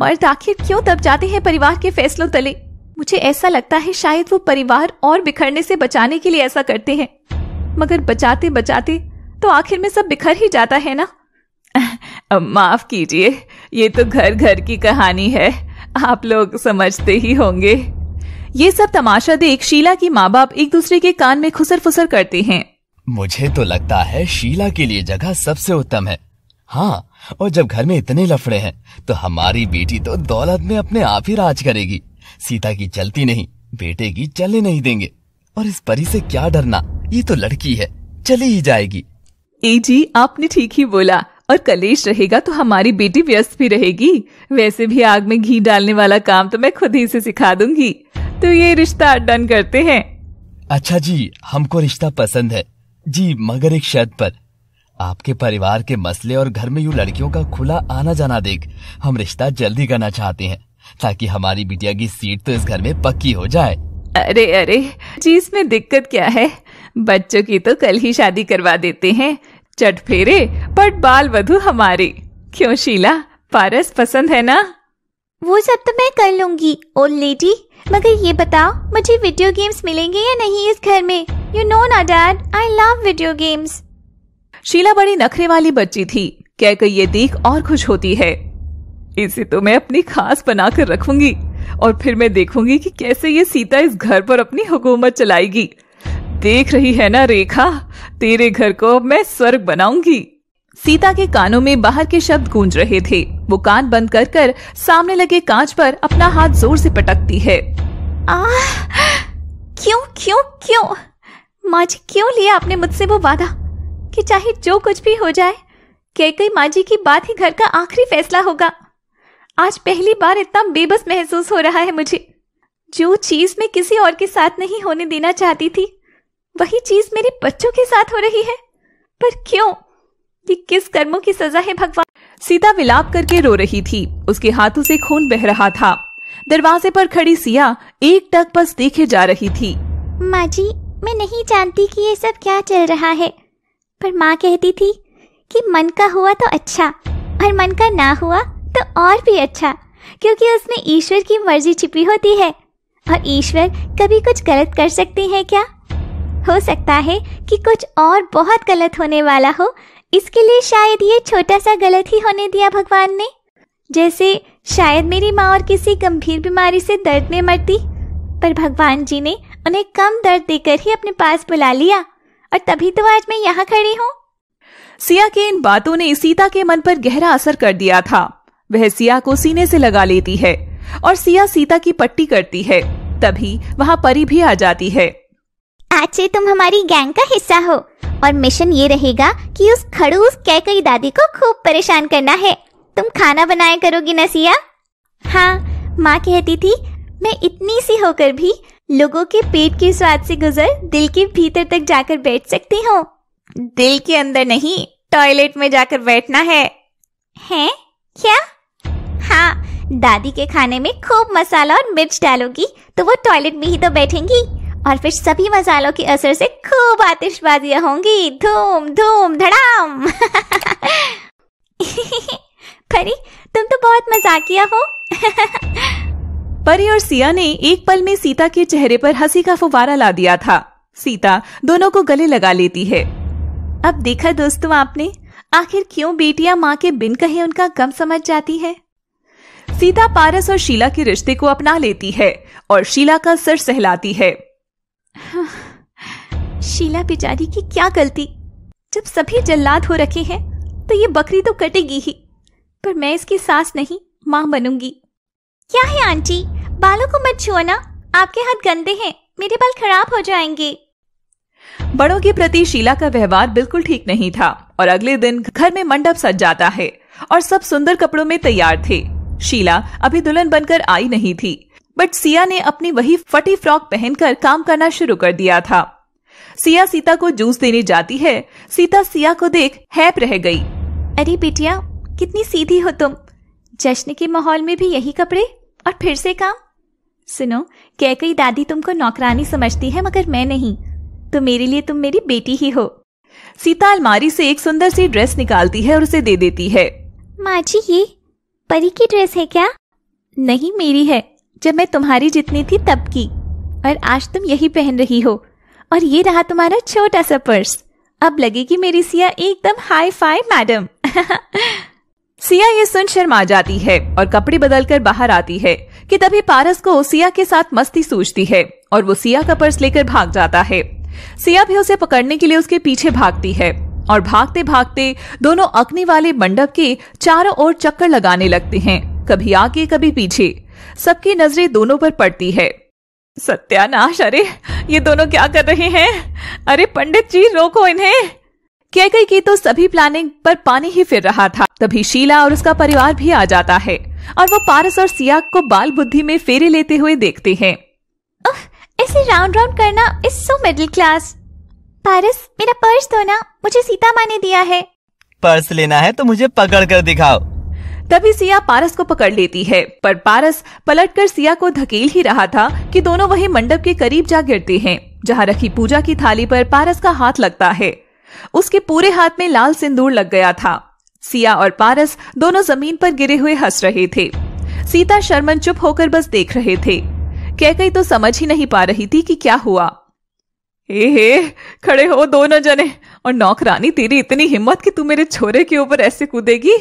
मर्द आखिर क्यों दब जाते हैं परिवार के फैसलों तले मुझे ऐसा लगता है शायद वो परिवार और बिखरने से बचाने के लिए ऐसा करते हैं मगर बचाते बचाते तो आखिर में सब बिखर ही जाता है ना माफ कीजिए ये तो घर घर की कहानी है आप लोग समझते ही होंगे ये सब तमाशा देख शीला की माँ बाप एक दूसरे के कान में खुसर फुसर करते हैं मुझे तो लगता है शीला के लिए जगह सबसे उत्तम है हाँ और जब घर में इतने लफड़े हैं तो हमारी बेटी तो दौलत में अपने आप ही राज करेगी सीता की चलती नहीं बेटे की चलने नहीं देंगे और इस परी से क्या डरना ये तो लड़की है चली ही जाएगी ए जी आपने ठीक ही बोला और कलेश रहेगा तो हमारी बेटी व्यस्त भी रहेगी वैसे भी आग में घी डालने वाला काम तो मैं खुद ही से सिखा दूंगी तो ये रिश्ता डन करते हैं अच्छा जी हमको रिश्ता पसंद है जी मगर एक शर्त पर आपके परिवार के मसले और घर में यू लड़कियों का खुला आना जाना देख हम रिश्ता जल्दी करना चाहते हैं ताकि हमारी बिटिया की सीट तो इस घर में पक्की हो जाए अरे अरे जी इसमें दिक्कत क्या है बच्चों की तो कल ही शादी करवा देते हैं चट फेरे बट बाल वधु हमारे क्यों शीला पारस पसंद है ना वो सब तो मैं कर लूंगी ओल्ड लेडी मगर ये बताओ मुझे वीडियो गेम्स मिलेंगे या नहीं इस घर में यू नो ना dad I love video games Sheela बड़ी नखरे वाली बच्ची थी कहकर ये देख और खुश होती है इसे तो मैं अपनी खास बनाकर रखूंगी और फिर मैं देखूंगी कि कैसे ये सीता इस घर पर अपनी हुकूमत चलाएगी देख रही है ना रेखा तेरे घर को अब मैं स्वर्ग बनाऊंगी सीता के कानों में बाहर के शब्द गूंज रहे थे वो कान बंद कर कर सामने लगे कांच पर अपना हाथ जोर से पटकती है आ, क्यों क्यों क्यों माँ जी क्यों लिया आपने मुझसे वो वादा कि चाहे जो कुछ भी हो जाए कई माँ जी की बात ही घर का आखिरी फैसला होगा आज पहली बार इतना बेबस महसूस हो रहा है मुझे जो चीज मैं किसी और के साथ नहीं होने देना चाहती थी वही चीज मेरे बच्चों के साथ हो रही है पर क्यों ये किस कर्मों की सजा है भगवान सीता विलाप करके रो रही थी उसके हाथों से खून बह रहा था दरवाजे पर खड़ी सिया एक टक बस देखे जा रही थी माँ जी मैं नहीं जानती कि ये सब क्या चल रहा है पर माँ कहती थी कि मन का हुआ तो अच्छा और मन का ना हुआ तो और भी अच्छा क्योंकि उसमें ईश्वर की मर्जी छिपी होती है और ईश्वर कभी कुछ गलत कर सकते हैं क्या हो सकता है कि कुछ और बहुत गलत होने वाला हो इसके लिए शायद ये छोटा सा गलत ही होने दिया भगवान ने जैसे शायद मेरी माँ और किसी गंभीर बीमारी से दर्द में मरती पर भगवान जी ने उन्हें कम दर्द देकर ही अपने पास बुला लिया और तभी तो आज मैं यहाँ खड़ी हूँ सिया के इन बातों ने सीता के मन पर गहरा असर कर दिया था वह सिया को सीने से लगा लेती है और सिया सीता की पट्टी करती है तभी वहाँ परी भी आ जाती है आज से तुम हमारी गैंग का हिस्सा हो और मिशन ये रहेगा कि उस खड़ूस कैकई दादी को खूब परेशान करना है तुम खाना बनाया करोगी नसिया हाँ माँ कहती थी मैं इतनी सी होकर भी लोगों के पेट के स्वाद से गुजर दिल के भीतर तक जाकर बैठ सकती हूँ दिल के अंदर नहीं टॉयलेट में जाकर बैठना है हैं क्या हाँ दादी के खाने में खूब मसाला और मिर्च डालोगी तो वो टॉयलेट में ही तो बैठेंगी और फिर सभी मसालों के असर से खूब आतिशबाजियां होंगी धूम धूम धड़ाम परी तुम तो बहुत मजाकिया हो परी और सिया ने एक पल में सीता के चेहरे पर हंसी का फुवारा ला दिया था सीता दोनों को गले लगा लेती है अब देखा दोस्तों आपने आखिर क्यों बेटियां माँ के बिन कहे उनका गम समझ जाती है सीता पारस और शीला के रिश्ते को अपना लेती है और शीला का सर सहलाती है शीला बेचारी की क्या गलती जब सभी जल्लाद हो रखे हैं तो ये बकरी तो कटेगी ही पर मैं इसकी सास नहीं माँ बनूंगी क्या है आंटी बालों को मत छुओ ना आपके हाथ गंदे हैं मेरे बाल खराब हो जाएंगे बड़ों के प्रति शीला का व्यवहार बिल्कुल ठीक नहीं था और अगले दिन घर में मंडप सज जाता है और सब सुंदर कपड़ों में तैयार थे शीला अभी दुल्हन बनकर आई नहीं थी बट सिया ने अपनी वही फटी फ्रॉक पहनकर काम करना शुरू कर दिया था सिया सीता को जूस देने जाती है सीता सिया को देख हैप रह गई अरे बेटिया कितनी सीधी हो तुम जश्न के माहौल में भी यही कपड़े और फिर से काम सुनो कह कई दादी तुमको नौकरानी समझती है मगर मैं नहीं तो मेरे लिए तुम मेरी बेटी ही हो सीता अलमारी से एक सुंदर सी ड्रेस निकालती है और उसे दे देती है माँ जी ये परी की ड्रेस है क्या नहीं मेरी है जब मैं तुम्हारी जितनी थी तब की और आज तुम यही पहन रही हो और ये रहा तुम्हारा छोटा सा पर्स अब लगेगी मेरी सिया एकदम हाई फाई मैडम सिया ये सुन शर्मा जाती है और कपड़े बदलकर बाहर आती है कि तभी पारस को सिया के साथ मस्ती सूझती है और वो सिया का पर्स लेकर भाग जाता है सिया भी उसे पकड़ने के लिए उसके पीछे भागती है और भागते भागते दोनों अग्नि वाले मंडप के चारों ओर चक्कर लगाने लगते हैं कभी आगे कभी पीछे सबकी नजरें दोनों पर पड़ती है सत्यानाश अरे ये दोनों क्या कर रहे हैं अरे पंडित जी रोको इन्हें कह गई की तो सभी प्लानिंग पर पानी ही फिर रहा था तभी शीला और उसका परिवार भी आ जाता है और वो पारस और सिया को बाल बुद्धि में फेरे लेते हुए देखते हैं ऐसे राउंड राउंड करना is so middle class Paras मेरा पर्स दो ना मुझे सीता माँ ने दिया है पर्स लेना है तो मुझे पकड़ कर दिखाओ तभी सिया पारस को पकड़ लेती है पर पारस पलटकर सिया को धकेल ही रहा था कि दोनों वही मंडप के करीब जा गिरते हैं जहां रखी पूजा की थाली पर पारस का हाथ लगता है उसके पूरे हाथ में लाल सिंदूर लग गया था सिया और पारस दोनों जमीन पर गिरे हुए हंस रहे थे सीता शर्मन चुप होकर बस देख रहे थे कैकई तो समझ ही नहीं पा रही थी कि क्या हुआ हे हे खड़े हो दोनों जने और नौकरानी तेरी इतनी हिम्मत कि तू मेरे छोरे के ऊपर ऐसे कूदेगी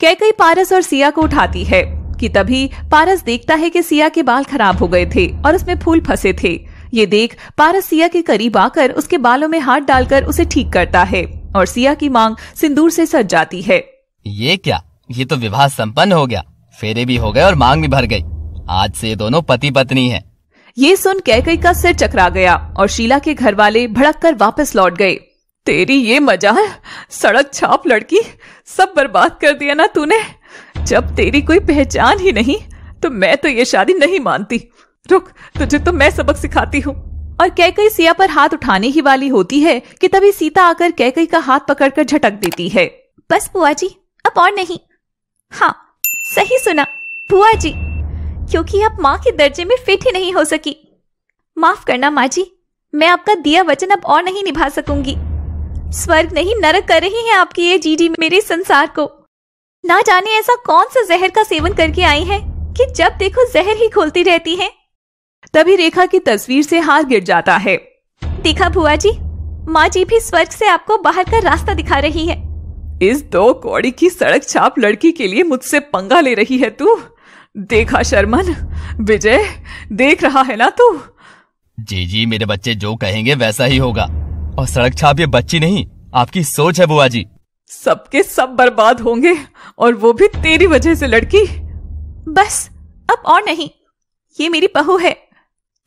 कैकई पारस और सिया को उठाती है कि तभी पारस देखता है कि सिया के बाल खराब हो गए थे और उसमें फूल फंसे थे ये देख पारस सिया के करीब आकर उसके बालों में हाथ डालकर उसे ठीक करता है और सिया की मांग सिंदूर से सज जाती है ये क्या ये तो विवाह संपन्न हो गया फेरे भी हो गए और मांग भी भर गई आज से दोनों पति पत्नी हैं। ये सुन कैकई का सिर चकरा गया और शीला के घर वाले भड़क कर वापस लौट गए तेरी ये मजाल सड़क छाप लड़की सब बर्बाद कर दिया ना तूने जब तेरी कोई पहचान ही नहीं तो मैं तो ये शादी नहीं मानती रुक तुझे तो मैं सबक सिखाती हूँ और कैकई सिया पर हाथ उठाने ही वाली होती है कि तभी सीता आकर कैकई का हाथ पकड़कर झटक देती है बस बुआ जी अब और नहीं हाँ सही सुना बुआ जी क्योंकि अब माँ के दर्जे में फिट ही नहीं हो सकी माफ करना माँ जी मैं आपका दिया वचन अब और नहीं निभा सकूंगी स्वर्ग नहीं नरक कर रही है आपकी ये जीडी मेरे संसार को ना जाने ऐसा कौन सा जहर का सेवन करके आई है कि जब देखो जहर ही खोलती रहती है तभी रेखा की तस्वीर से हार गिर जाता है देखा बुआ जी माँ जी भी स्वर्ग से आपको बाहर का रास्ता दिखा रही है इस दो कौड़ी की सड़क छाप लड़की के लिए मुझसे पंगा ले रही है तू देखा शर्मन विजय देख रहा है ना तू जी जी मेरे बच्चे जो कहेंगे वैसा ही होगा और सड़क छाप ये बच्ची नहीं आपकी सोच है बुआ जी सबके सब बर्बाद होंगे और वो भी तेरी वजह से लड़की बस अब और नहीं ये मेरी बहू है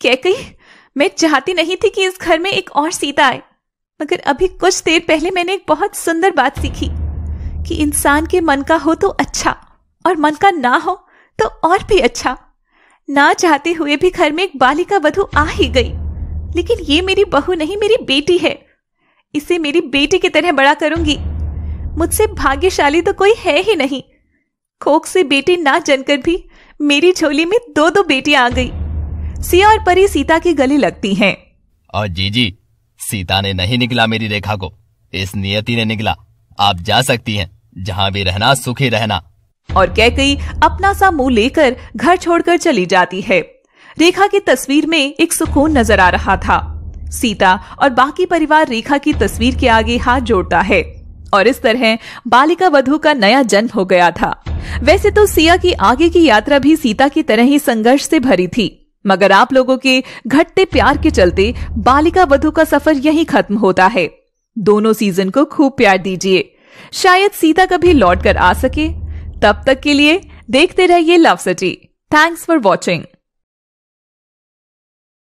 कही मैं चाहती नहीं थी कि इस घर में एक और सीता आए मगर अभी कुछ देर पहले मैंने एक बहुत सुंदर बात सीखी कि इंसान के मन का हो तो अच्छा और मन का ना हो तो और भी अच्छा ना चाहते हुए भी घर में एक बालिका वधु आ ही गई लेकिन ये मेरी बहू नहीं मेरी बेटी है इसे मेरी बेटी की तरह बड़ा करूंगी मुझसे भाग्यशाली तो कोई है ही नहीं खोख से बेटी ना जनकर भी मेरी झोली में दो दो बेटियां आ गई सिया और परी सीता के गले लगती हैं। और जी जी सीता ने नहीं निकला मेरी रेखा को इस नियति ने निकला आप जा सकती हैं जहाँ भी रहना सुखी रहना और कह कही अपना सा मुंह लेकर घर छोड़कर चली जाती है रेखा की तस्वीर में एक सुकून नजर आ रहा था सीता और बाकी परिवार रेखा की तस्वीर के आगे हाथ जोड़ता है और इस तरह बालिका वधु का नया जन्म हो गया था वैसे तो सिया की आगे की यात्रा भी सीता की तरह ही संघर्ष से भरी थी मगर आप लोगों के घटते प्यार के चलते बालिका वधु का सफर यही खत्म होता है दोनों सीजन को खूब प्यार दीजिए शायद सीता कभी लौट कर आ सके तब तक के लिए देखते रहिए love city thanks for watching